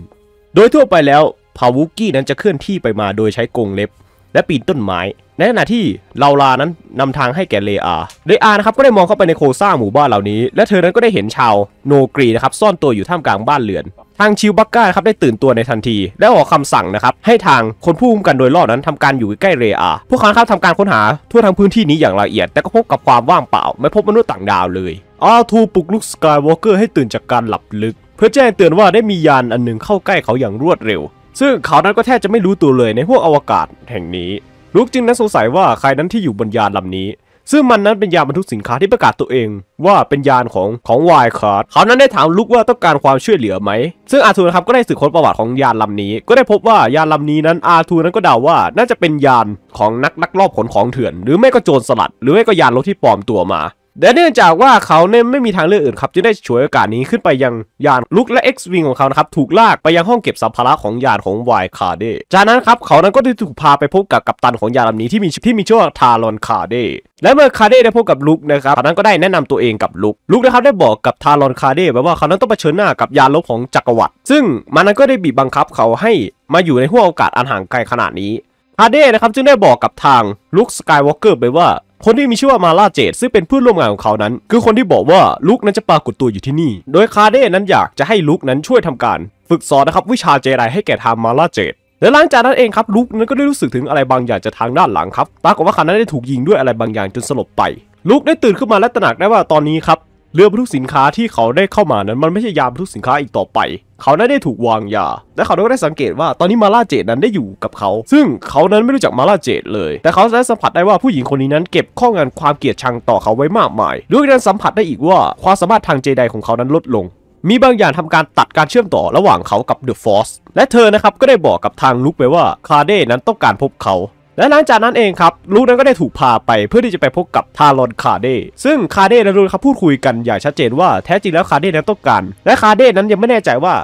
โดยทั่วไปแล้วพาวุกี้นั้นจะเคลื่อนที่ไปมาโดยใช้กรงเล็บและปีนต้นไม้ ในขณะที่ลาลานั้นนำทางให้แก่เลอาเลอานะครับก็ได้มองเข้าไปในโคซ่าหมู่บ้านเหล่านี้ และเธอนั้นก็ได้เห็นชาวโนกรีนะครับซ่อนตัวอยู่ท่ามกลางบ้านเรือนทางชิวบักกาครับได้ตื่นตัวในทันที และออกคำสั่งนะครับ ให้ทางคนผู้คุมกันโดยรอบนั้นทำการอยู่ใกล้เรอา พวกเขาครับทำการค้นหาทั่วทั้งพื้นที่นี้อย่างละเอียด แต่ก็พบกับความว่างเปล่าไม่พบมนุษย์ต่างดาวเลยอาทูปลุกลุกสกายวอล์กเกอร์ให้ตื่นจากการหลับลึก เพื่อแจ้งเตือนว่าได้มียานอันหนึ่งเข้าใกล้เขาอย่างรวดเร็ว ซึ่งเขานั้นก็แทบจะไม่รู้ตัวเลยในพวกอวกาศ แห่งนี้ลุกจึงนั้นสงสัยว่าใครนั้นที่อยู่บนยานลำนี้ซึ่งมันนั้นเป็นยาบรรทุกสินค้าที่ประกาศตัวเองว่าเป็นยานของของไวคาร์ดเขานั้นได้ถามลุกว่าต้องการความช่วยเหลือไหม ซึ่งอาทูนะครับก็ได้สืบค้นประวัติของยานลำนี้ ก็ได้พบว่ายานลำนี้นั้นอาทูนั้นก็เดาว่าน่าจะเป็นยานของนักลักลอบขนของเถื่อน หรือไม่ ก็โจรสลัด หรือไม่ก็ยานรถที่ปลอมตัวมาและเนื่องจากว่าเขาเนี่ยไม่มีทางเลือกอื่นครับจึงได้ฉวยโอกาสนี้ขึ้นไปยังยานลุกและ X-Wing ของเขานะครับถูกลากไปยังห้องเก็บสัมภาระของยานของไวคาเดจากนั้นครับเขานั้นก็ได้ถูกพาไปพบกับกัปตันของยานลำนี้ที่มีที่มีชื่อว่าทารอนคาเดและเมื่อคาเดได้พบกับลุกนะครับเขานั้นก็ได้แนะนำตัวเองกับลุกลุกนะครับได้บอกกับทารอนคาเดไว้ว่าเขานั้นต้องเผชิญหน้ากับยานลบของจักรวรรดิซึ่งมันนั้นก็ได้บีบบังคับเขาให้มาอยู่ในห้วงอากาศอันห่างไกลขนาดนี้คาเดนะครับจึงได้บอกกับทางลุกสกายวอล์กเกอร์ไปว่าคนที่มีชื่อว่ามาลาเจดซึ่งเป็นเพื่อนร่วมงานของเขานั้น คือคนที่บอกว่าลุกนั้นจะปรากฏตัวอยู่ที่นี่โดยคาเด้นั้นอยากจะให้ลุกนั้นช่วยทำการฝึกสอนนะครับ วิชาเจไดให้แก่ทางมาลาเจดและหลังจากนั้นเองครับลุกนั้นก็ได้รู้สึกถึงอะไรบางอย่างจากทางด้านหลังครับปรากฏว่าคานั้นได้ถูกยิงด้วยอะไรบางอย่างจนสลบไปลุกได้ตื่นขึ้นมาและตระหนักได้ว่าตอนนี้ครับเรือบรรทุกสินค้าที่เขาได้เข้ามานั้นมันไม่ใช่ยาบรรทุกสินค้าอีกต่อไป เขานั้นได้ถูกวางยา และเขาก็ได้สังเกตว่าตอนนี้มาลาเจดนั้นได้อยู่กับเขา ซึ่งเขานั้นไม่รู้จักมาลาเจดเลย แต่เขาได้สัมผัสได้ว่าผู้หญิงคนนี้นั้นเก็บข้องานความเกลียดชังต่อเขาไว้มากมาย ด้วยการสัมผัสได้อีกว่าความสามารถทางเจไดของเขานั้นลดลง มีบางอย่างทำการตัดการเชื่อมต่อระหว่างเขากับเดอะฟอสและเธอนะครับก็ได้บอกกับทางลุกไปว่าคาเด้นั้นต้องการพบเขาและหลังจากนั้นเองครับลูกนั้นก็ได้ถูกพาไปเพื่อที่จะไปพบกับทารอนคาเด้ซึ่งคาเด้และลูกครับพูดคุยกันอย่างชัดเจนว่าแท้จริงแล้วคาเด้นั้นต้องการและคาเด้นั้นยังไม่แน่ใจว่า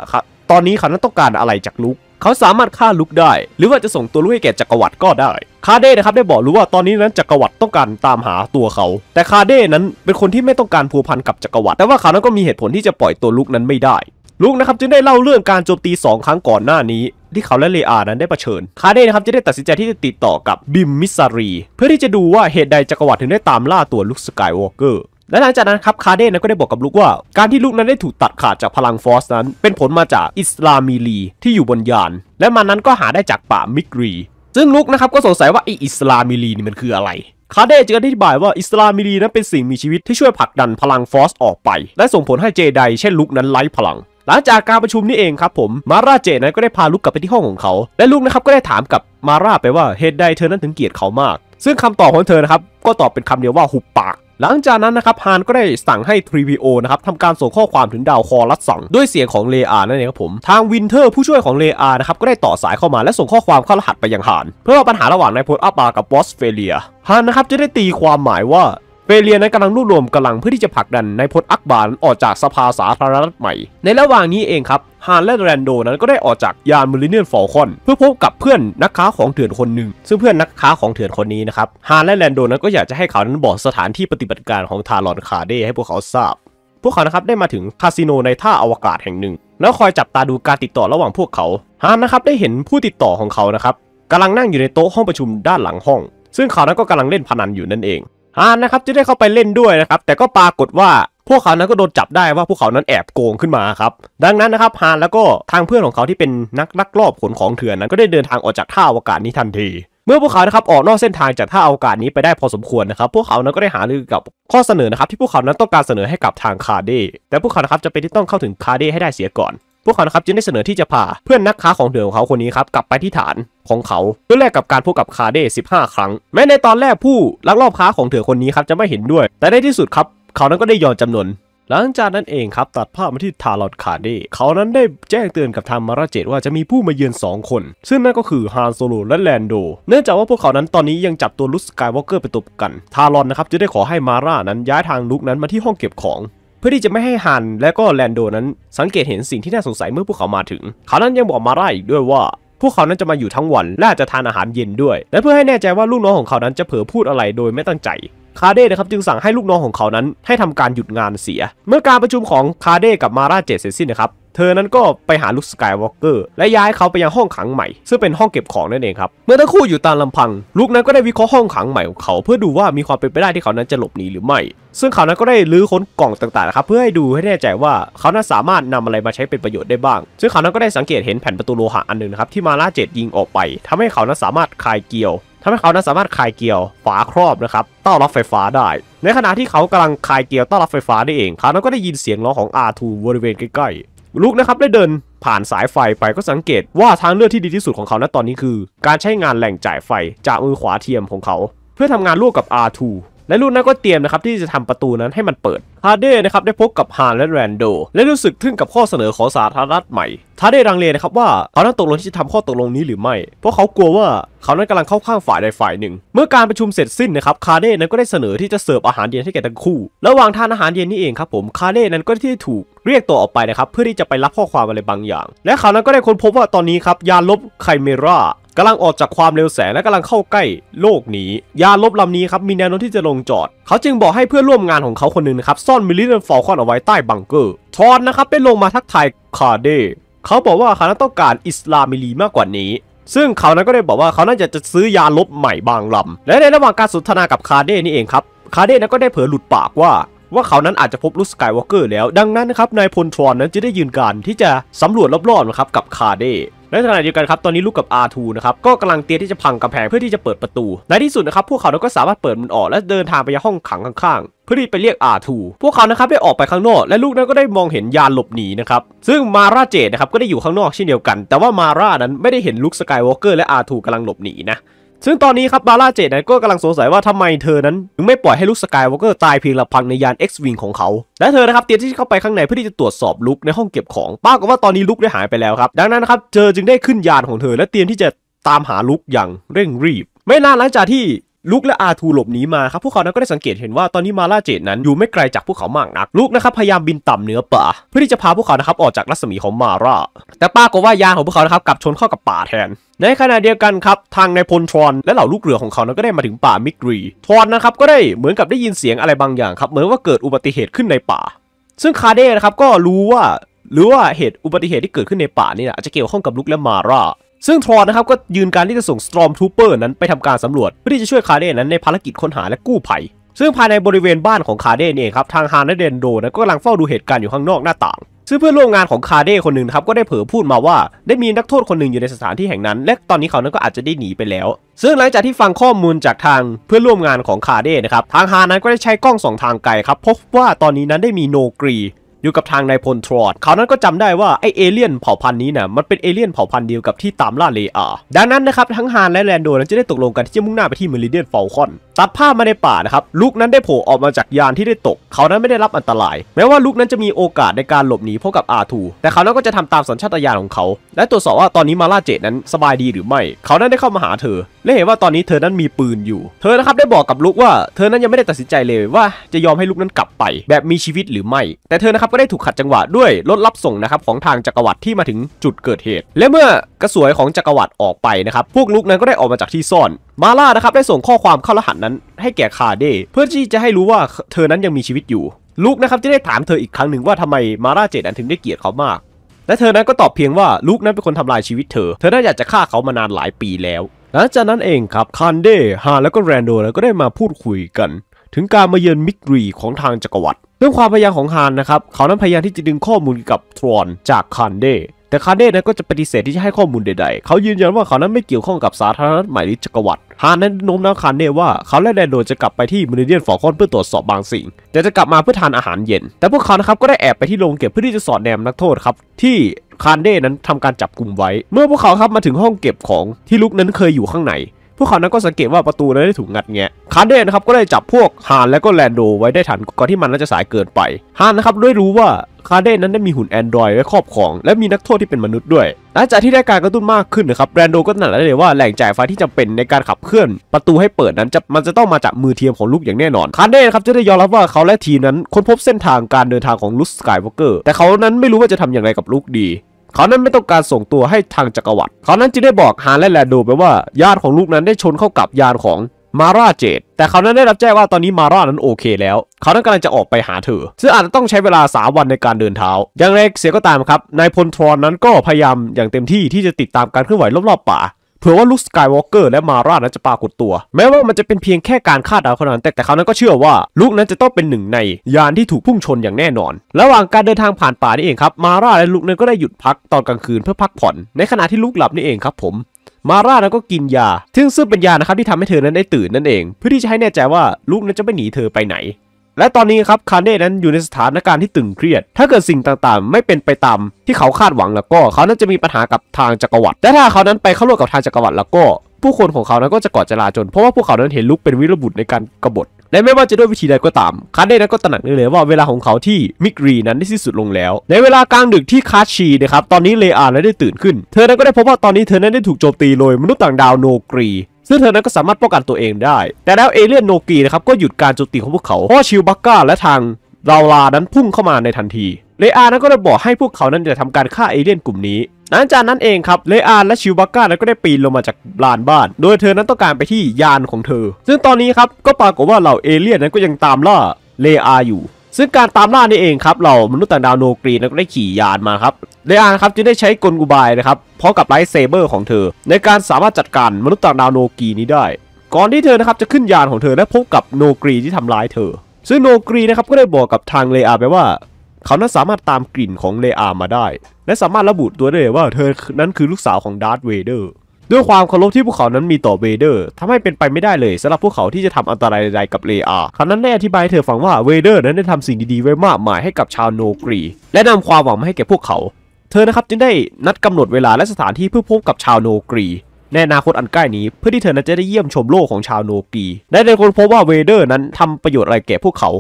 ตอนนี้เขานั้นต้องการอะไรจากลูกเขาสามารถฆ่าลุกได้ หรือว่าจะส่งตัวลุกให้แก่จักรวรรดิก็ได้คาเด้นะครับได้บอกรู้ว่าตอนนี้นั้นจักรวรรดิต้องการตามหาตัวเขา แต่คาเด้นั้นเป็นคนที่ไม่ต้องการผัวพันกับจักรวรรดิแต่ว่าเขานั้นก็มีเหตุผลที่จะปล่อยตัวลุกนั้นไม่ได้ลุกนะครับจึงได้เล่าเรื่องการโจมตี 2 ครั้งก่อนหน้านี้ ที่เขาและเลอานั้นได้เผชิญ คาเนนะครับจะได้ตัดสินใจที่จะติดต่อกับบิมมิสซารีเพื่อที่จะดูว่าเหตุใดจักรวรรดิถึงได้ตามล่าตัวลุคสกายวอล์กเกอร์ และหลังจากนั้นครับคาเดนก็ได้บอกกับลุกว่า การที่ลุกนั้นได้ถูกตัดขาดจากพลังฟอสนั้น เป็นผลมาจากอิสลามีลีที่อยู่บนยาน และมันนั้นก็หาได้จากป่ามิกรี ซึ่งลุกนะครับก็สงสัยว่าไออิสลามีลีนี่มันคืออะไร คาเดจึงอธิบายว่าอิสลามิลีนั้นเป็นสิ่งมีชีวิตที่ช่วยผลักดันพลังฟอสออกไป และส่งผลให้เจไดเช่นลุกนั้นไร้พลังหลังจากการประชุมนี่เองครับผมมาร่าเจนั้นก็ได้พาลูกกลับไปที่ห้องของเขา และลูกนะครับก็ได้ถามกับมาร่าไปว่าเหตุใดเธอนั้นถึงเกลียดเขามาก ซึ่งคำตอบของเธอครับ ก็ตอบเป็นคำเดียวว่า หุบปาก หลังจากนั้นนะครับฮานก็ได้สั่งให้ทรี3โอนะครับทำการส่งข้อความถึงดาวคอรัสสังด้วยเสียงของเลอานั่นเองครับผม ทางวินเทอร์ผู้ช่วยของเลอานะครับก็ได้ต่อสายเข้ามาและส่งข้อความเข้ารหัสไปยังฮานเพื่อปัญหาระหว่างนายพลอาปากับบอสเฟเลียฮานนะครับจะได้ตีความหมายว่าเปเรียนั้นกำลังรวบรวมกำลังเพื่อที่จะผลักดันนายพลอักบานออกจากสภาสาธารณรัฐใหม่ ในระหว่างนี้เองครับ ฮานและแรนโดนั้นก็ได้ออกจากยานมิลเเนียนฟอลคอนเพื่อพบกับเพื่อนนักค้าของเถื่อนคนหนึ่ง ซึ่งเพื่อนนักค้าของเถื่อนคนนี้นะครับ ฮานและแรนโดนั้นก็อยากจะให้เขานั้นบอกสถานที่ปฏิบัติการของทารอนคาเดให้พวกเขาทราบ พวกเขานะครับได้มาถึงคาสิโนในท่าอวกาศแห่งหนึ่ง แล้วคอยจับตาดูการติดต่อระหว่างพวกเขา ฮานนะครับได้เห็นผู้ติดต่อของเขานะครับกำลังนั่งอยู่ในโต๊ะห้องประชุมด้านหลังห้อง ซึ่งเขานั้นก็กำลังเล่นพนันอยู่นั่นเองฮานนะครับจะได้เข้าไปเล่นด้วยนะครับแต่ก็ปรากฏว่า พวกเขานั้นก็โดนจับได้ว่าพวกเขานั้นแอบโกงขึ้นมาครับดังนั้นนะครับฮานแล้วก็ทางเพื่อนของเขาที่เป็นนักลักลอบขนของเถื่อนนั้นก็ได้เดินทางออกจากท่าอวกาศนี้ทันที เมื่อพวกเขานะครับออกนอกเส้นทางจากท่าอากาศนี้ไปได้พอสมควรนะครับพวกเขานั้นก็ได้หารือกับข้อเสนอนะครับที่พวกเขานั้นต้องการเสนอให้กับทางคาเดแต่พวกเขานะครับจะเป็นที่ต้องเข้าถึงคาเดให้ได้เสียก่อนพวกเขาครับจึงได้เสนอที่จะพาเพื่อนนักค้าของเถื่อนของเขาคนนี้ครับ กลับไปที่ฐานของเขาเพื่อแลกกับการพบกับคาเด้้าครั้ง แม้ในตอนแรกผู้ลักลอบค้าของเถื่อนคนนี้ครับจะไม่เห็นด้วย แต่ในที่สุดครับ เขานั้นก็ได้ยอมจำนนหลังจากนั้นเองครับตัดภาพมาที่ทารอดคาเด้เขานั้นได้แจ้งเตือนกับทางมาราเจตว่าจะมีผู้มาเยือน2คนซึ่งนั่นก็คือฮานโซโลและแลนโดเนื่องจากว่าพวกเขานั้นตอนนี้ยังจับตัวลุสกายวอล์กเกอร์ไปตบกันทารอนนะครับจะได้ขอให้มาร่านั้นย้ายทางลุกนั้นมาที่ห้องเก็บของเพื่อที่จะไม่ให้ฮันและก็แลนโดนั้น สังเกตเห็นสิ่งที่น่าสงสัยเมื่อพวกเขามาถึง เขานั้นยังบอกมาไดอีกด้วยว่า พวกเขานั้นจะมาอยู่ทั้งวันและจะทานอาหารเย็นด้วย และเพื่อให้แน่ใจว่าลูกน้องของเขานั้นจะเผลอพูดอะไรโดยไม่ตั้งใจคาเด้นะครับ จึงสั่งให้ลูกน้องของเขานั้นให้ทำการหยุดงานเสีย เมื่อการประชุมของคาเด้กับมาราเจตเสร็จสิ้นนะครับเธอนั้นก็ไปหาลุคสกายวอล์กเกอร์และย้ายเขาไปยังห้องขังใหม่ซึ่งเป็นห้องเก็บของนั่นเองครับเมื่อทั้งคู่อยู่ตามลำพัง ลุคนั้นก็ได้วิเคราะห์ห้องขังใหม่ของเขา เพื่อดูว่ามีความเป็นไปได้ที่เขานั้นจะหลบหนีหรือไม่ ซึ่งเขานั้นก็ได้ลื้อค้นกล่องต่างๆครับเพื่อให้ดูให้แน่ใจว่าเขานั้นสามารถนำอะไรมาใช้เป็นประโยชน์ได้บ้าง ซึ่งเขานั้นก็ได้สังเกตเห็นแผ่นประตูโลหะอันหนึ่งครับที่มาลาเจ็ดยิงออกไป ทำให้เขานั้นสามารถคลายเกลียวทำให้เขานั้นสามารถคลายเกลียวฝาครอบนะครับต้อรับไฟฟ้าได้ ในขณะที่เขากาลังคลายเกียวต้อรับไฟฟ้าได้เองเขา้ก็ได้ยินเสียงร้องของอาทูบริเวณใกล้ๆลุกนะครับได้เดินผ่านสายไฟไปก็สังเกตว่าทางเลือกที่ดีที่สุดของเขาณตอนนี้คือการใช้งานแหล่งจ่ายไฟจากมือขวาเทียมของเขา เพื่อทำงานร่วมกับ R2 และลุกนั้นก็เตรียมนะครับที่จะทำประตูนั้นให้มันเปิดฮาเด้นะครับได้พบกับฮานและแรนโดและรู้สึกทึ่งกับข้อเสนอของสาธารณรัฐใหม่ทาเด้รังเลนะครับว่าเขานั้นตกลงที่จะทำข้อตกลงนี้หรือไม่ เพราะเขากลัวว่าเขานั้นกำลังเข้าข้างฝ่ายใดฝ่ายหนึ่ง เมื่อการประชุมเสร็จสิ้นนะครับคาเด้นั้นก็ได้เสนอที่จะเสิร์ฟอาหารเย็นให้แก่ทั้งคู่ระหว่างทานอาหารเย็นนี่เองครับ ผมคาเด้นั้นก็ที่ถูกเรียกตัวออกไปนะครับเพื่อที่จะไปรับข้อความอะไรบางอย่าง และเขานั้นก็ได้ค้นพบว่าตอนนี้ครับยานลบไคเมรากำลังออกจากความเร็วแสงและกำลังเข้าใกล้โลกนี้ ยานลบลำนี้ครับมีแนวโน้มที่จะลงจอด เขาจึงบอกให้เพื่อนร่วมงานของเขาคนนึงครับซ่อนมิลลิเนียมฟอลคอนเอาไว้ใต้บังเกอร์ทอนนะครับได้ลงมาทักทายคาเด เขาบอกว่าเขานั้นต้องการอิสลามิลีมากกว่านี้ ซึ่งเขานั้นก็ได้บอกว่าเขาน่าจะจะซื้อยาลบใหม่บางลำและในระหว่างการสนทนากับคาเดนี่เองครับ คาเดนั้นก็ได้เผยหลุดปากว่า ว่าเขานั้นอาจจะพบลูกสกายวอล์กเกอร์แล้ว ดังนั้นนะครับนายพลทรอนนั้นจะได้ยืนการที่จะสำรวจรอบๆนะครับกับคาเดแในขณะเดียวกันครับตอนนี้ลูกกับ R2 นะครับก็กำลังเตรียมที่จะพังกำแพงเพื่อที่จะเปิดประตู ในที่สุดนะครับพวกเขาก็สามารถเปิดมันออก และเดินทางไปยังห้องขังข้าง ๆ เพื่อที่ไปเรียก R2 พวกเขานะครับได้ออกไปข้างนอกและลูกนั้นก็ได้มองเห็นยานหลบหนีนะครับซึ่งมาราเจดนะครับก็ได้อยู่ข้างนอกเช่นเดียวกันแต่ว่ามารานั้นไม่ได้เห็นลุคสกายวอล์กเกอร์และ R2 กำลังหลบหนีนะซึ่งตอนนี้ครับบาร่าเจดนั้นก็กำลังสงสัยว่าทำไมเธอนั้นถึงไม่ปล่อยให้ลุคสกายวอล์กเกอร์ตายเพียงลำพังในยาน X-Wing ของเขา และเธอนะครับเตรียมที่จะเข้าไปข้างในเพื่อที่จะตรวจสอบลุคในห้องเก็บของป้ากับว่าตอนนี้ลุคได้หายไปแล้วครับ ดังนั้นนะครับเธอจึงได้ขึ้นยานของเธอ และเตรียมที่จะตามหาลุคอย่างเร่งรีบ ไม่นานหลังจากที่ลุกและอาทูหลบหนีมาครับพวกเขานั้นก็ได้สังเกตเห็นว่าตอนนี้มาล่าเจดนั้นอยู่ไม่ไกลจากพวกเขามากนักลุกนะครับพยายามบินต่ำเหนือป่าเพื่อที่จะพาพวกเขานะครับออกจากรัศมีของมาล่าแต่ป้าก็ว่ายางของพวกเขานะครับกลับชนเข้ากับป่าแทน ในขณะเดียวกันครับ ทางนายพลทรอนและเหล่าลูกเรือของเขานั้นก็ได้มาถึงป่ามิกรีทรอนนะครับก็ได้เหมือนกับได้ยินเสียงอะไรบางอย่างครับเหมือนว่าเกิดอุบัติเหตุขึ้นในป่า ซึ่งคาเด้นะครับก็รู้ว่าหรือว่าเหตุอุบัติเหตุที่เกิดขึ้นในป่านี่นะอาจจะเกี่ยวข้องกับลุกและมาร่าซึ่งทรอนนะครับก็ยืนการที่จะส่งสตรอมทูเปอร์นั้นไปทำการสำรวจ เพื่อที่จะช่วยคาเดนนั้นในภารกิจค้นหาและกู้ภัย ซึ่งภายในบริเวณบ้านของคาเดนเองครับทางฮานาเดนโดนะก็กำลังเฝ้าดูเหตุการณ์อยู่ข้างนอกหน้าต่าง ซึ่งเพื่อนร่วมงานของคาเดคนหนึ่งครับก็ได้เผยพูดมาว่า ได้มีนักโทษคนหนึ่งอยู่ในสถานที่แห่งนั้น และตอนนี้เขานั้นก็อาจจะได้หนีไปแล้วซึ่งหลังจากที่ฟังข้อมูลจากทางเพื่อนร่วมงานของคาเดนะครับทางฮานั้นก็ได้ใช้กล้องสองทางไกลครับพบว่าตอนนี้นั้นได้มีโนกรีอยู่กับทางนายพลทรอด เขานั้นก็จำได้ว่า ไอเอเลี่ยนเผ่าพันธุ์นี้นะ่ะ มันเป็นเอเลี่ยนเผ่าพันธุ์เดียวกับที่ตามล่าเลอา ดังนั้นนะครับ ทั้งฮานและแลนโดนั้นจะได้ตกลงกันที่จะมุ่งหน้าไปที่เมริเดียนเฟลคอนตัดภาพมาในป่านะครับลูกนั้นได้โผล่ออกมาจากยานที่ได้ตก เขานั้นไม่ได้รับอันตราย แม้ว่าลูกนั้นจะมีโอกาสในการหลบหนีพบกับอาทูแต่เขานั้นก็จะทำตามสัญชาตญาณของเขา และตรวจสอบว่าตอนนี้มาลาเจตนั้นสบายดีหรือไม่ เขานั้นได้เข้ามาหาเธอและเห็นว่าตอนนี้เธอนั้นมีปืนอยู่ เธอนะครับได้บอกกับลูกว่าเธอนั้นยังไม่ได้ตัดสินใจเลยว่าจะยอมให้ลูกนั้นกลับไป แบบมีชีวิตหรือไม่ แต่เธอนะครับก็ได้ถูกขัดจังหวะด้วยรถรับส่งนะครับของทางจักรวรรดิที่มาถึงจุดเกิดเหตุ และเมื่อกระสวยของจักรวรรดิออกไปนะครับพวกลูกนั้นก็ได้ออกมาจากที่ซ่อนมาลานะครับได้ส่งข้อความเข้ารหัสนันนั้นให้แก่คาเด้เพื่อที่จะให้รู้ว่าเธอนั้นยังมีชีวิตอยู่ลูกนะครับที่ได้ถามเธออีกครั้งหนึ่งว่าทำไมมาราเจนั้นถึงได้เกลียดเขามากและเธอนั้นก็ตอบเพียงว่าลูกนั้นเป็นคนทำลายชีวิตเธอ เธอน่าอยากจะฆ่าเขามานานหลายปีแล้วหลังจากนั้นเองครับคานเดฮาแล้วก็แรนโดแล้วก็ได้มาพูดคุยกัน ถึงการมาเยือนมิกรีของทางจักรวรรดิเรื่องความพยายามของฮานนะครับเขานั้นพยายามที่จะดึงข้อมูลกับทรอนจากคานเดแต่คาเน่นั้นก็จะปฏิเสธที่จะให้ข้อมูลใดๆ เขายืนยันว่าเขานั้นไม่เกี่ยวข้องกับสาธารณรัฐใหม่ลรืจกวัตฮานนั้นโน้มน้าวคาเน่ว่า เขาและแดนโดจะกลับไปที่มูนิเดียนฟอคอนเพื่อตรวจสอบบางสิ่ง แต่จะกลับมาเพื่อทานอาหารเย็น แต่พวกเขานะครับก็ได้แอบไปที่โรงเก็บเพื่อที่จะสอดแนมนักโทษครับที่คาเดนนั้นทำการจับกลุ่มไว้ เมื่อพวกเขาครับมาถึงห้องเก็บของที่ลุกนั้นเคยอยู่ข้างใน พวกเขานั้นก็สังเกตว่าประตูนั้นได้ถูกงัดแงะคาเดนนะครับก็ได้จับพวกฮานและก็แลนโด ไว้ได้ทันก่อนที่มันนจะสายเกินไปฮานนะครับด้รู้ว่าคาเดนั้นได้มีหุ่นแอนดรอยไว้ครอบของ และมีนักโทษที่เป็นมนุษย์ด้วย หลังจากที่ได้การกระตุ้นมากขึ้นนะครับแบรนโดก็หนักแล้เลยว่าแหล่งจ่ายไฟที่จำเป็นในการขับเคลื่อน ประตูให้เปิดนั้นจะมันจะต้องมาจากมือเทียมของลุกอย่างแน่นอน คาเดนครับจะได้ยอมรับว่าเขาและทีนั้นค้นพบเส้นทางการเดินทางของลุคสกายวอล์กเกอร์ แต่เขานั้นไม่รู้ว่าจะทำอย่างไรกับลุกดี เขานั้นไม่ต้องการส่งตัวให้ทางจักรวรรดิ เขานั้นจึงได้บอกฮานและแลนโดไปว่าญาติของลูกนั้นได้ชนเข้ากับยานของมาร่าเจดแต่เขานั้นได้รับแจ้งว่าตอนนี้มาร่านั้นโอเคแล้ว เขานั้นกำลังจะออกไปหาเธอ ซึ่งอาจจะต้องใช้เวลา 3 วันในการเดินเท้า อย่างไรเสียก็ตามครับ นายพลทรอนนั้นก็พยายามอย่างเต็มที่ที่จะติดตามการเคลื่อนไหวรอบๆป่า เผื่อว่าลุคสกายวอล์กเกอร์และมาร่านั้นจะปรากฏตัว แม้ว่ามันจะเป็นเพียงแค่การคาดเดาเท่านั้นแต่แต่เขานั้นก็เชื่อว่าลุคนั้นจะต้องเป็นหนึ่งใน ยานที่ถูกพุ่งชนอย่างแน่นอน ระหว่างการเดินทางผ่านป่านี่เองครับมาร่าและลุคนั้นก็ได้หยุดพักตอนกลางคืนเพื่อพักผ่อนในขณะที่ลุคหลับนี่เองครับผมมาร่านั้นก็กินยาซึ่งซึ่งเป็นยานะครับที่ทำให้เธอนั้นได้ตื่นนั่นเอง เพื่อที่จะให้แน่ใจว่าลูกนั้นจะไม่หนีเธอไปไหน และตอนนี้ครับคาเน่นั้นอยู่ในสถานการณ์ที่ตึงเครียด ถ้าเกิดสิ่งต่างๆ ไม่เป็นไปตาม ที่เขาคาดหวังแล้วก็เขานั้นจะมีปัญหากับทางจักรวรรดิและถ้าเขานั้นไปเข้าร่วมกับทางจักรวรรดิแล้วก็ ผู้คนของเขานั้นก็จะก่อจลาจลเพราะว่าพวกเขานั้นเห็นลูกเป็นวิรบุตรในการกบฏและไม่ว่าจะด้วยวิธีใดก็ตาม คาเดนั้นก็ตระหนักได้เลยว่าเวลาของเขาที่มิกรีนั้นได้สิ้นสุดลงแล้ว ในเวลากลางดึกที่คาชีนะครับ ตอนนี้เลอานั้ได้ตื่นขึ้น เธอนั้นก็ได้พบว่าตอนนี้เธอนั้นได้ถูกโจมตีโดย มนุษย์ต่างดาวโนกรี ซึ่งเธอนั้นก็สามารถป้องกันตัวเองได้ แต่แล้วเอเลี่ยนโนกรีนะครับก็หยุดการโจมตีของพวกเขา เพราะชิวบักก้าและทางราลานั้นพุ่งเข้ามาในทันทีเลอานั้นก็ได้บอกให้พวกเขานั้นจะทำการฆ่าเอเลี่ยนกลุ่มนี้ หลังจากนั้นเองครับ เลอาและชิวบาก้านั้นก็ได้ปีนลงมาจากลานบ้าน โดยเธอนั้นต้องการไปที่ยานของเธอ ซึ่งตอนนี้ครับก็ปรากฏว่าเหล่าเอเลี่ยนนั้นก็ยังตามล่าเลอาอยู่ ซึ่งการตามล่านี่เองครับเหล่ามนุษย์ต่างดาวโนกรีนั้นก็ได้ขี่ยานมาครับ เลอาครับจึงได้ใช้กลอุบายนะครับพร้อมกับไลท์เซเบอร์ของเธอในการสามารถจัดการมนุษย์ต่างดาวโนกรีนี้ได้ ก่อนที่เธอนะครับจะขึ้นยานของเธอและพบกับโนกรีที่ทำร้ายเธอ ซึ่งโนกรีนะครับก็ได้บอกกับทางเลอาไปว่าเขานั้นสามารถตามกลิ่นของเลอามาได้ และสามารถระบุตัวได้เลยว่าเธอนั้นคือลูกสาวของดาร์ธเวเดอร์ด้วยความเคารพที่พวกเขานั้นมีต่อเวเดอร์ทำให้เป็นไปไม่ได้เลยสำหรับพวกเขาที่จะทำอันตรายใดๆกับเลอาเขานั้นได้อธิบายเธอฟังว่าเวเดอร์นั้นได้ทำสิ่งดีๆไว้มากมายให้กับชาวโนกรีและนำความหวังมาให้แก่พวกเขา เธอนะครับจึงได้นัดกำหนดเวลาและสถานที่เพื่อพบกับชาวโนกรี ในอนาคตอันใกล้นี้เพื่อที่เธอนั้นจะได้เยี่ยมชมโลกของชาวโนกีและได้ค้นพบว่าเวเดอร์นั้นทำประโยชน์อะไรแก่พวกเขา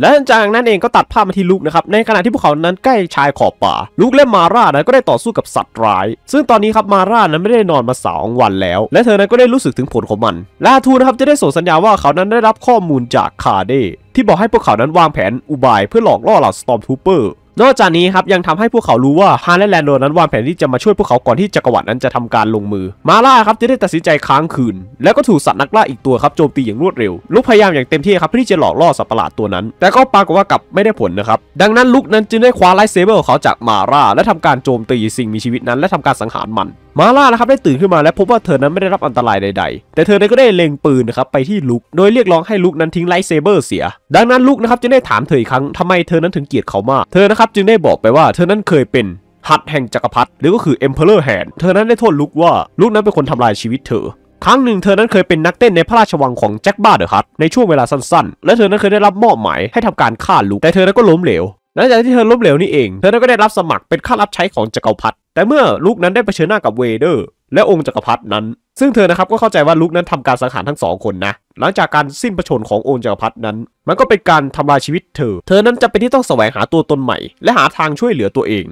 และจากนั้นเองก็ตัดภาพมาที่ลูกนะครับในขณะที่พวกเขานั้นใกล้ชายขอบป่าลูกและมาร่านั้นก็ได้ต่อสู้กับสัตว์ร้ายซึ่งตอนนี้ครับมาร่านั้นไม่ได้นอนมาสองวันแล้ว และเธอนั้นก็ได้รู้สึกถึงผลของมันลาทูนะครับจะได้ส่งสัญญาว่าเขานั้นได้รับข้อมูลจากคาเดที่บอกให้พวกเขานั้นวางแผนอุบายเพื่อหลอกล่อเหล่าสตอมทูเปอร์นอกจากนี้ครับยังทำให้พวกเขารู้ว่าฮาร์และแลนโดนั้นวางแผนที่จะมาช่วยพวกเขาก่อนที่จักรวรรดินั้นจะทำการลงมือ มาล่าครับจะได้ตัดสินใจค้างคืน แล้วก็ถูกสัตว์นักล่าอีกตัวครับโจมตีอย่างรวดเร็ว ลุกพยายามอย่างเต็มที่ครับเพื่อที่จะหลอกล่อสัตว์ประหลาดตัวนั้น แต่ก็ปรากฏว่ากลับไม่ได้ผลนะครับ ดังนั้นลุกนั้นจึงได้คว้าไลท์เซเบอร์ของเขาจากมาล่าและทำการโจมตีสิ่งมีชีวิตนั้น และทำการสังหารมันมาล่านะครับได้ตื่นขึ้นมาและพบว่าเธอนั้นไม่ได้รับอันตรายใด ๆ แต่เธอนั้นก็ได้เล็งปืนนะครับไปที่ลุกโดยเรียกร้องให้ลุกนั้นทิ้งไลท์เซเบอร์เสีย ดังนั้นลุกนะครับจึงได้ถามเธออีกครั้งทำไมเธอนั้นถึงเกลียดเขามาก เธอนะครับจึงได้บอกไปว่าเธอนั้นเคยเป็นหัตแห่งจักรพรรดิหรือก็คือเอม e m ลเลอร์แ n นเธอนั้นได้โทษลุกว่าลุกนั้นเป็นคนทำลายชีวิตเธอครั้งหนึ่ง เธอนั้นเคยเป็นนักเต้นในพระราชวังของแจ็คบ้าเดอะฮัตในช่วงเวลาสั้นๆ และเธอนั้นเคยได้รับมอบหมายให้ทำการฆ่าลุกแต่เธอนั้นก็ล้มเหลวหลังจากที่เธอล้มเหลวนี่เอง เธอนั้นก็ได้รับสมัครเป็นข้ารับใช้ของจักรพรรดิแต่เมื่อลุกนั้นได้เผชิญหน้ากับเวเดอร์ และองค์จักรพรรดินั้น ซึ่งเธอนะครับ ก็เข้าใจว่าลุกนั้นทำการสังหารทั้งสองคนนะ หลังจากการสิ้นประชนขององค์จักรพรรดินั้น มันก็เป็นการทำลายชีวิตเธอ เธอนั้นจะเป็นที่ต้องแสวงหาตัวตนใหม่ และหาทางช่วยเหลือตัวเอง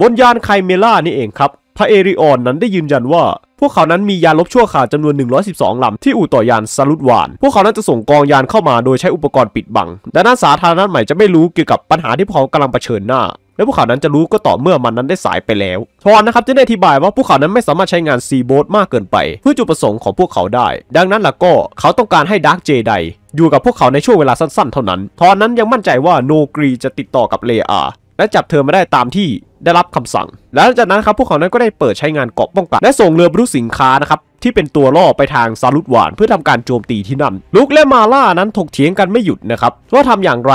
บนยานไคเมล่านี่เองครับ พระเอริออนนั้นได้ยืนยันว่า พวกเขานั้นมียานลบชั่วข่าวจำนวน112ลำที่อู่ต่อยานซาลุดวาน พวกเขานั้นจะส่งกองยานเข้ามาโดยใช้อุปกรณ์ปิดบังดังนั้นสาธารณะใหม่จะไม่รู้เกี่ยวกับปัญหาที่พวกเขากำลังเผชิญหน้าและภูเขานั้นจะรู้ก็ต่อเมื่อมันนั้นได้สายไปแล้ว ทอนนะครับจะได้อธิบายว่าภูเขานั้นไม่สามารถใช้งานซีโบสมากเกินไป เพื่อจุดประสงค์ของพวกเขาได้ ดังนั้นล่ะก็เขาต้องการให้ดาร์กเจไดอยู่กับพวกเขาในช่วงเวลาสั้นๆ เท่านั้น ทอนนั้นยังมั่นใจว่าโนกรีจะติดต่อกับเลอาและจับเธอมาได้ตามที่ได้รับคำสั่งและหลังจากนั้นครับพวกเขานั้นก็ได้เปิดใช้งานเกาะป้องกันและส่งเรือบรรทุกสินค้านะครับที่เป็นตัวล่อไปทางซาลุดหวาน เพื่อทำการโจมตีที่นั่นลุกและมาล่านั้นถกเถียงกันไม่หยุดนะครับว่าทำอย่างไร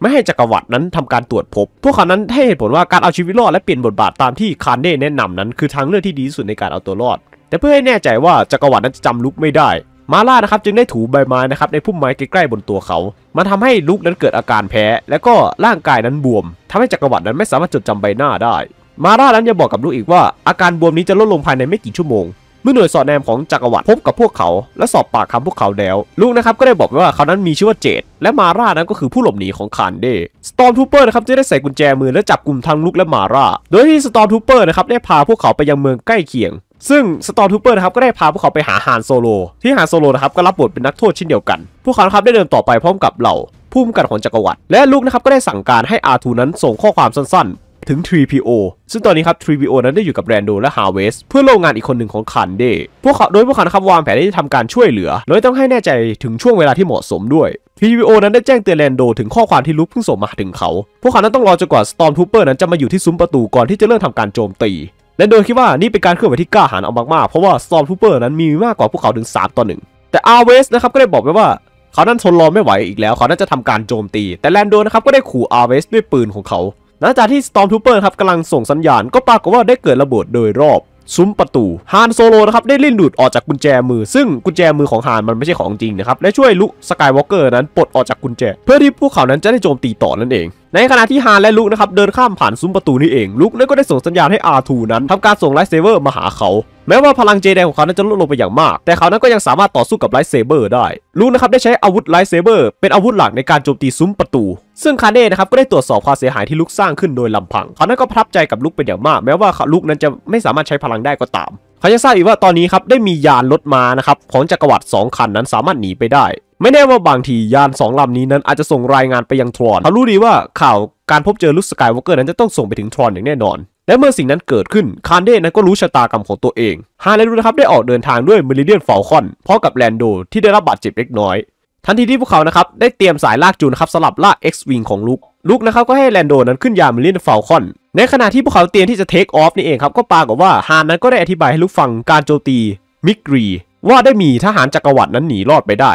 ไม่ให้จักรวรรดินั้นทำการตรวจพบ พวกเขานั้นให้เหตุผลว่าการเอาชีวิตรอดและเปลี่ยนบทบาทตามที่คานเน่แนะนำนั้นคือทางเลือกที่ดีที่สุดในการเอาตัวรอด แต่เพื่อให้แน่ใจว่าจักรวรรดินั้นจะจำลุกไม่ได้ มาล่านะครับ จึงได้ถูใบไม้นะครับในพุ่มไม้ใกล้ๆบนตัวเขา มันทำให้ลุกนั้นเกิดอาการแพ้ และก็ร่างกายนั้นบวม ทำให้จักรวรรดินั้นไม่สามารถจดจำใบหน้าได้ มาล่านั้นยังบอกกับลุกอีกว่า อาการบวมนี้จะลดลงภายในไม่กี่ชั่วโมงมื่อหน่วยสอดแนมของจักรวรรดิพบกับพวกเขา และสอบปากคำพวกเขาแล้ว ลูกนะครับก็ได้บอกว่าเขานั้นมีชื่อว่า เจดและมาร่านั้นก็คือผู้หลบหนีของคานเดสตอมทูเปอร์นะครับจะได้ใส่กุญแจมือและจับกลุ่มทางลุกและมาร่าโดยที่สตอมทูเปอร์นะครับได้พาพวกเขาไปยังเมืองใกล้เคียง ซึ่งสตอร์ทูเปอร์นะครับก็ได้พาพวกเขาไปหาฮานโซโลที่ฮานโซโลนะครับก็รับบทเป็นนักโทษเช่นเดียวกันพวกเขาครับได้เดินต่อไปพร้อมกับเหล่าผู้มุ่งกันของจักรวรรดิและลูกนะครับก็ได้สั่งการให้อาทูนั้นส่งข้อความสั้นๆถึง 3PO ซึ่งตอนนี้ครับ 3PO นั้นได้อยู่กับแรนโดและฮาเวสเพื่อโรงงานอีกคนหนึ่งของคันเดพวกเขาโดยพวกเขาครับวางแผนที่จะทำการช่วยเหลือ โดยต้องให้แน่ใจถึงช่วงเวลาที่เหมาะสมด้วย p โ o นั้นได้แจ้งเตือนแลนโดถึงข้อความที่ลุกเพิ่งส่งมาถึงเขา พวกเขานั้นต้องรอจนกว่าสตอมทูเปอร์นั้นจะมาอยู่ที่ซุ้มประตูก่อนที่จะเริ่มทำการโจมตี และโดยคิดว่านี่เป็นการเคลื่อนไหวที่กล้าหาญเอามากๆ เพราะว่าสตอมทูเปอร์นั้นมีมากกว่าพวกเขาถึง 3ต่อหนึ่งแต่อาเวสนะครับก็ได้บอกไปว่าเขานั้นทนรอไม่ไหวอีกแล้วเขานั้นจะทำการโจมตี แต่แลนโดนะครับก็ได้ขู่อาเวสด้วยปืนของเขาหลังจากที่สตอมทูเปอร์ครับกำลังส่งสัญญาณก็ปรากฏว่าได้เกิดระเบิดโดยรอบ ซุ้มประตูฮานโซโลนะครับได้ลิ่นดูดออกจากกุญแจมือ ซึ่งกุญแจมือของฮานมันไม่ใช่ของจริงนะครับและช่วยลุกสกายวอล์กเกอร์นั้นปลดออกจากกุญแจ เพื่อที่พวกเขานั้นจะได้โจมตีต่อนั่นเองในขณะที่ฮานและลุกนะครับเดินข้ามผ่านซุ้มประตูนี้เองลุกัลนก็ได้ส่งสัญญาณให้อาทูนั้นทำการส่งไลท์เซเวอร์มาหาเขา แม้ว่าพลังเจแดงของเขานั้นจะลดลงไปอย่างมาก แต่เขานั้นก็ยังสามารถต่อสู้กับไลท์เซเบอร์ได้ ลุกนะครับได้ใช้อาวุธไลท์เซเบอร์เป็นอาวุธหลักในการโจมตีซุ้มประตู ซึ่งคาเน่นะครับก็ได้ตรวจสอบความเสียหายที่ลุกสร้างขึ้นโดยลำพัง เขานั้นก็ประทับใจกับลุกเป็นอย่างมาก แม้ว่าลุกนั้นจะไม่สามารถใช้พลังได้ก็ตามเขาจะทราบอีกว่าตอนนี้ครับได้มียานรถมานะครับของจักรวรรดิ2คันนั้นสามารถหนีไปได้ไม่แน่ว่าบางทียานสองลำนี้นั้นอาจจะส่งรายงานไปยังทรอน เขารู้ดีว่าข่าวการพบเจอลุคสกายวอล์กเกอร์นั้นจะต้องส่งไปถึงทรอนอย่างแน่นอน และเมื่อสิ่งนั้นเกิดขึ้นคานเดนั้นก็รู้ชะตากรรมของตัวเอง ฮาเลรูนะครับได้ออกเดินทางด้วยมิิเดียนฟอลคอนพร้อมกับแลนโดที่ได้รับบาดเจ็บเล็กน้อย ทันทีที่พวกเขานะครับได้เตรียมสายลากจูนครับสลับลากเอ็กซ์วิงของลุกลุกนะครับก็ให้แลนโดนั้นขึ้นยานมิิเดียนฟอลคอน ในขณะที่พวกเขาเตรียมที่จะเทคออฟนี่เองครับ ก็ปรากฏว่าฮานนั้นก็ได้อธิบายให้ลุกฟังการโจมตีมิกรีว่าได้มีทหารจักรวรรดินั้นหนีรอดไปได้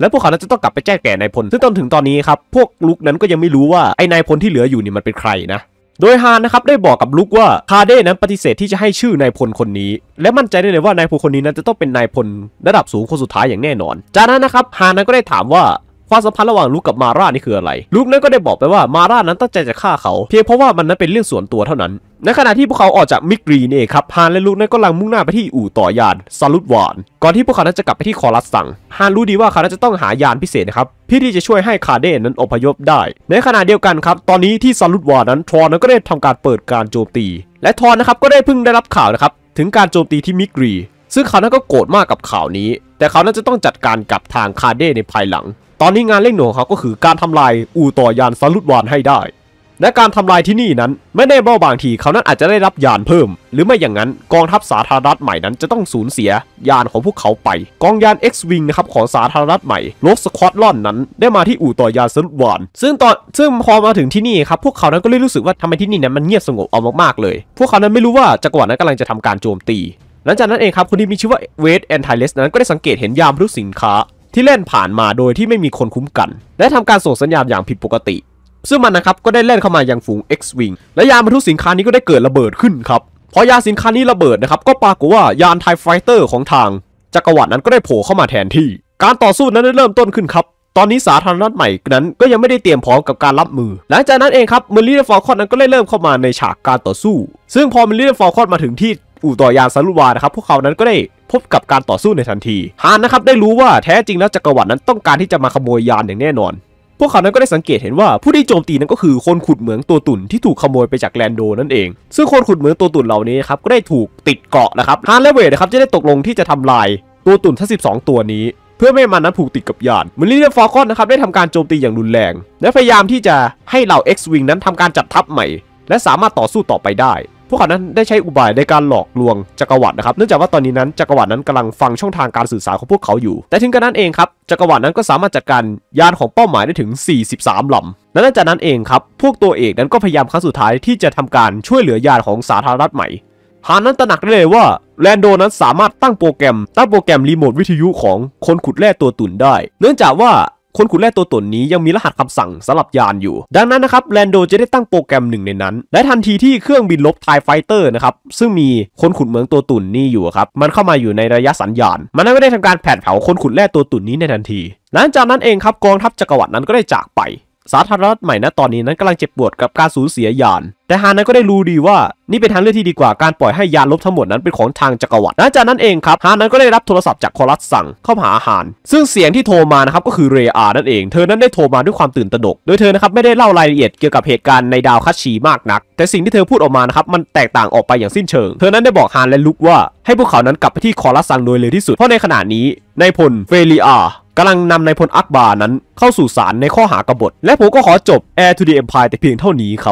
แล้วพวกเขาจะต้องกลับไปแจ้งแก่นายพล ซึ่งตอนถึงตอนนี้ครับ พวกลุกนั้นก็ยังไม่รู้ว่าไอ้นายพลที่เหลืออยู่นี่มันเป็นใครนะ โดยฮานนะครับได้บอกกับลุกว่าคาเด้นั้นปฏิเสธที่จะให้ชื่อนายพลคนนี้ และมั่นใจได้เลยว่านายพลคนนี้นั้นจะต้องเป็นนายพลระดับสูงคนสุดท้ายอย่างแน่นอน จากนั้นนะครับ ฮานนั้นก็ได้ถามว่าความสัมพันธ์ระหว่างลูกกับมาร่านี่คืออะไร ลูกนั้นก็ได้บอกไปว่ามาร่านั้นตั้งใจจะฆ่าเขา เพียงเพราะว่ามันนั้นเป็นเรื่องส่วนตัวเท่านั้น ในขณะที่พวกเขาออกจากมิกรีนี่ครับฮานและลูกนั้นก็ลังมุ่งหน้าไปที่อู่ต่อยานซาลุดวานก่อนที่พวกเขานั้นจะกลับไปที่คอรัสสัง ฮานรู้ดีว่าเขาจะต้องหายานพิเศษนะครับพี่ที่จะช่วยให้คาเดนนั้นอพยพได้ ในขณะเดียวกันครับตอนนี้ที่ซาลุดวานนั้นทรอนั้นก็ได้ทำการเปิดการโจมตี และทรอนนะครับก็ได้เพิ่งได้รับข่าวนะครับถึงการโจมตีที่มิกรีซึ่งเขานั้นก็โกรธมากกับข่าวนี้ แต่เขานั้นจะต้องจัดการกับทางคาเดในภายหลังตอนนี้งานเร่งหน่วงของเขาก็คือการทำลายอูต่อยานซาลุดวานให้ได้ และการทำลายที่นี่นั้น ไม่ได้เบาบางทีเขานั้นอาจจะได้รับยานเพิ่ม หรือไม่อย่างนั้นกองทัพสาธารณรัฐใหม่นั้น จะต้องสูญเสีย ยานของพวกเขาไป กองยาน X-Wing นะครับของสาธารณรัฐใหม่โลกสควอตลอนนั้นได้มาที่อู่ต่อยานซาลุดวานซึ่งตอนซึ่งพอมาถึงที่นี่ครับพวกเขานั้นก็เลยรู้สึกว่าทำไมที่นี่นั้นมันเงียบสงบเอามากๆเลย พวกเขานั้นไม่รู้ว่าจักรวรรดินั้นกำลังจะทำการโจมตีหลังจากนั้นเองครับคนที่มีชื่อว่าเวดแอนไทเลสนั้นก็ได้สังเกตเห็นยามพลุสินค้าที่เล่นผ่านมาโดยที่ไม่มีคนคุ้มกันและทำการส่งสัญญาณอย่างผิดปกติ ซึ่งมันนะครับก็ได้เล่นเข้ามายังฝูง X-Wing และยานบรรทุกสินค้านี้ก็ได้เกิดระเบิดขึ้นครับพอยาสินค้านี้ระเบิดนะครับก็ปรากฏว่ายานไทไฟเตอร์ของทางจักรวรรดินั้นก็ได้โผล่เข้ามาแทนที่ การต่อสู้นั้นได้เริ่มต้นขึ้นครับตอนนี้สาธารณรัฐใหม่นั้น ก็ยังไม่ได้เตรียมพร้อมกับการรับมือ หลังจากนั้นเองครับมิลลเ่ฟอลคอนนั้นก็ได้เริ่มเข้ามาในฉากการต่อสู้ซึ่งพอมิลลเ่ฟอลคอนมาถึงที่อู่ต่อยานซาลูวานะครับพวกเขานั้นก็ได้พบกับการต่อสู้ในทันทีฮานนะครับได้รู้ว่าแท้จริงแล้วจักรวรรดินั้นต้องการที่จะมาขโมยยานอย่างแน่นอน พวกเขานั้นก็ได้สังเกตเห็นว่า ผู้ที่โจมตีนั้นก็คือคนขุดเหมืองตัวตุ่นที่ถูกขโมยไปจากแลนโดนั่นเองซึ่งคนขุดเหมืองตัวตุ่นเหล่านี้ครับก็ได้ถูกติดเกาะนะครับฮานและเวทนะครับจะได้ตกลงที่จะทำลาย ตัวตุ่นทั้งสิตัวนี้ เพื่อไม่มันนั้นผูกติดกับยานมิลลี่และฟอร์คอนนะครับได้ทำการโจมตีอย่างรุนแรง และพยายามที่จะให้เหล่า X-Wing นั้นทำการจัดทัพใหม่และสามารถต่อสู้ต่อไปได้พวกเขานั้นได้ใช้อุบายในการหลอกลวงจักรวรรดินะครับ เนื่องจากว่าตอนนี้นั้นจักรวรรดินั้นกำลังฟังช่องทางการสื่อสารของพวกเขาอยู่ แต่ถึงกระนั้นเองครับ จักรวรรดินั้นก็สามารถจัดการยานของเป้าหมายได้ถึง 43ลำและหลังจากนั้นเองครับ พวกตัวเอกนั้นก็พยายามครั้งสุดท้ายที่จะทำการช่วยเหลือยานของสาธารณรัฐใหม่ฮานั้นตระหนักได้เลยว่าแลนโดนั้นสามารถตั้งโปรแกรมตั้งโปรแกรมรีโมทวิทยุของคนขุดแร่ตัวตุ่นได้ เนื่องจากว่าคนขุดแร่ตัวตนนี้ยังมีรหัสคำสั่งสำหรับยานอยู่ ดังนั้นนะครับแลนโดจะได้ตั้งโปรแกรมหนึ่งในนั้น และทันทีที่เครื่องบินลบทายไฟเตอร์นะครับซึ่งมีคนขุดเมืองตัวตุ่นนี่อยู่ครับมันเข้ามาอยู่ในระยะสัญญาณมันก็ได้ทำการแผดเผาคนขุดแร่ตัวตุ่นนี้ในทันที หลังจากนั้นเองครับกองทัพจักรวรรดินั้นก็ได้จากไป สาธารณรัฐใหม่ณตอนนี้นั้นกำลังเจ็บปวดกับการสูญเสียยานแต่ฮานั้นก็ได้รู้ดีว่านี่เป็นทางเลือกที่ดีกว่าการปล่อยให้ยานลบทั้งหมดนั้นเป็นของทางจักรวรรดิหลังจากนั้นเองครับฮานั้นก็ได้รับโทรศัพท์จากคอรัสสั่งเข้าหาฮานซึ่งเสียงที่โทรมานะครับ ก็คือเรอานั่นเอง เธอนั้นได้โทรมาด้วยความตื่นตระหนก โดยเธอนะครับไม่ได้เล่ารายละเอียดเกี่ยวกับเหตุการณ์ในดาวคัชชีมากนัก แต่สิ่งที่เธอพูดออกมานะครับมันแตกต่างออกไปอย่างสิ้นเชิง เธอนั้นได้บอกฮานและลุกว่าให้พวกเขานั้นกลับไปที่คอรัสสังโดยเร็วที่สุดเพราะในขณะนี้นพลเฟลิอาำลังนำนายพลอักบานั้นเข้าสู่ศาลในข้อหากบฏและผมก็ขอจบ Air to the Empire แต่เพียงเท่านี้ครับ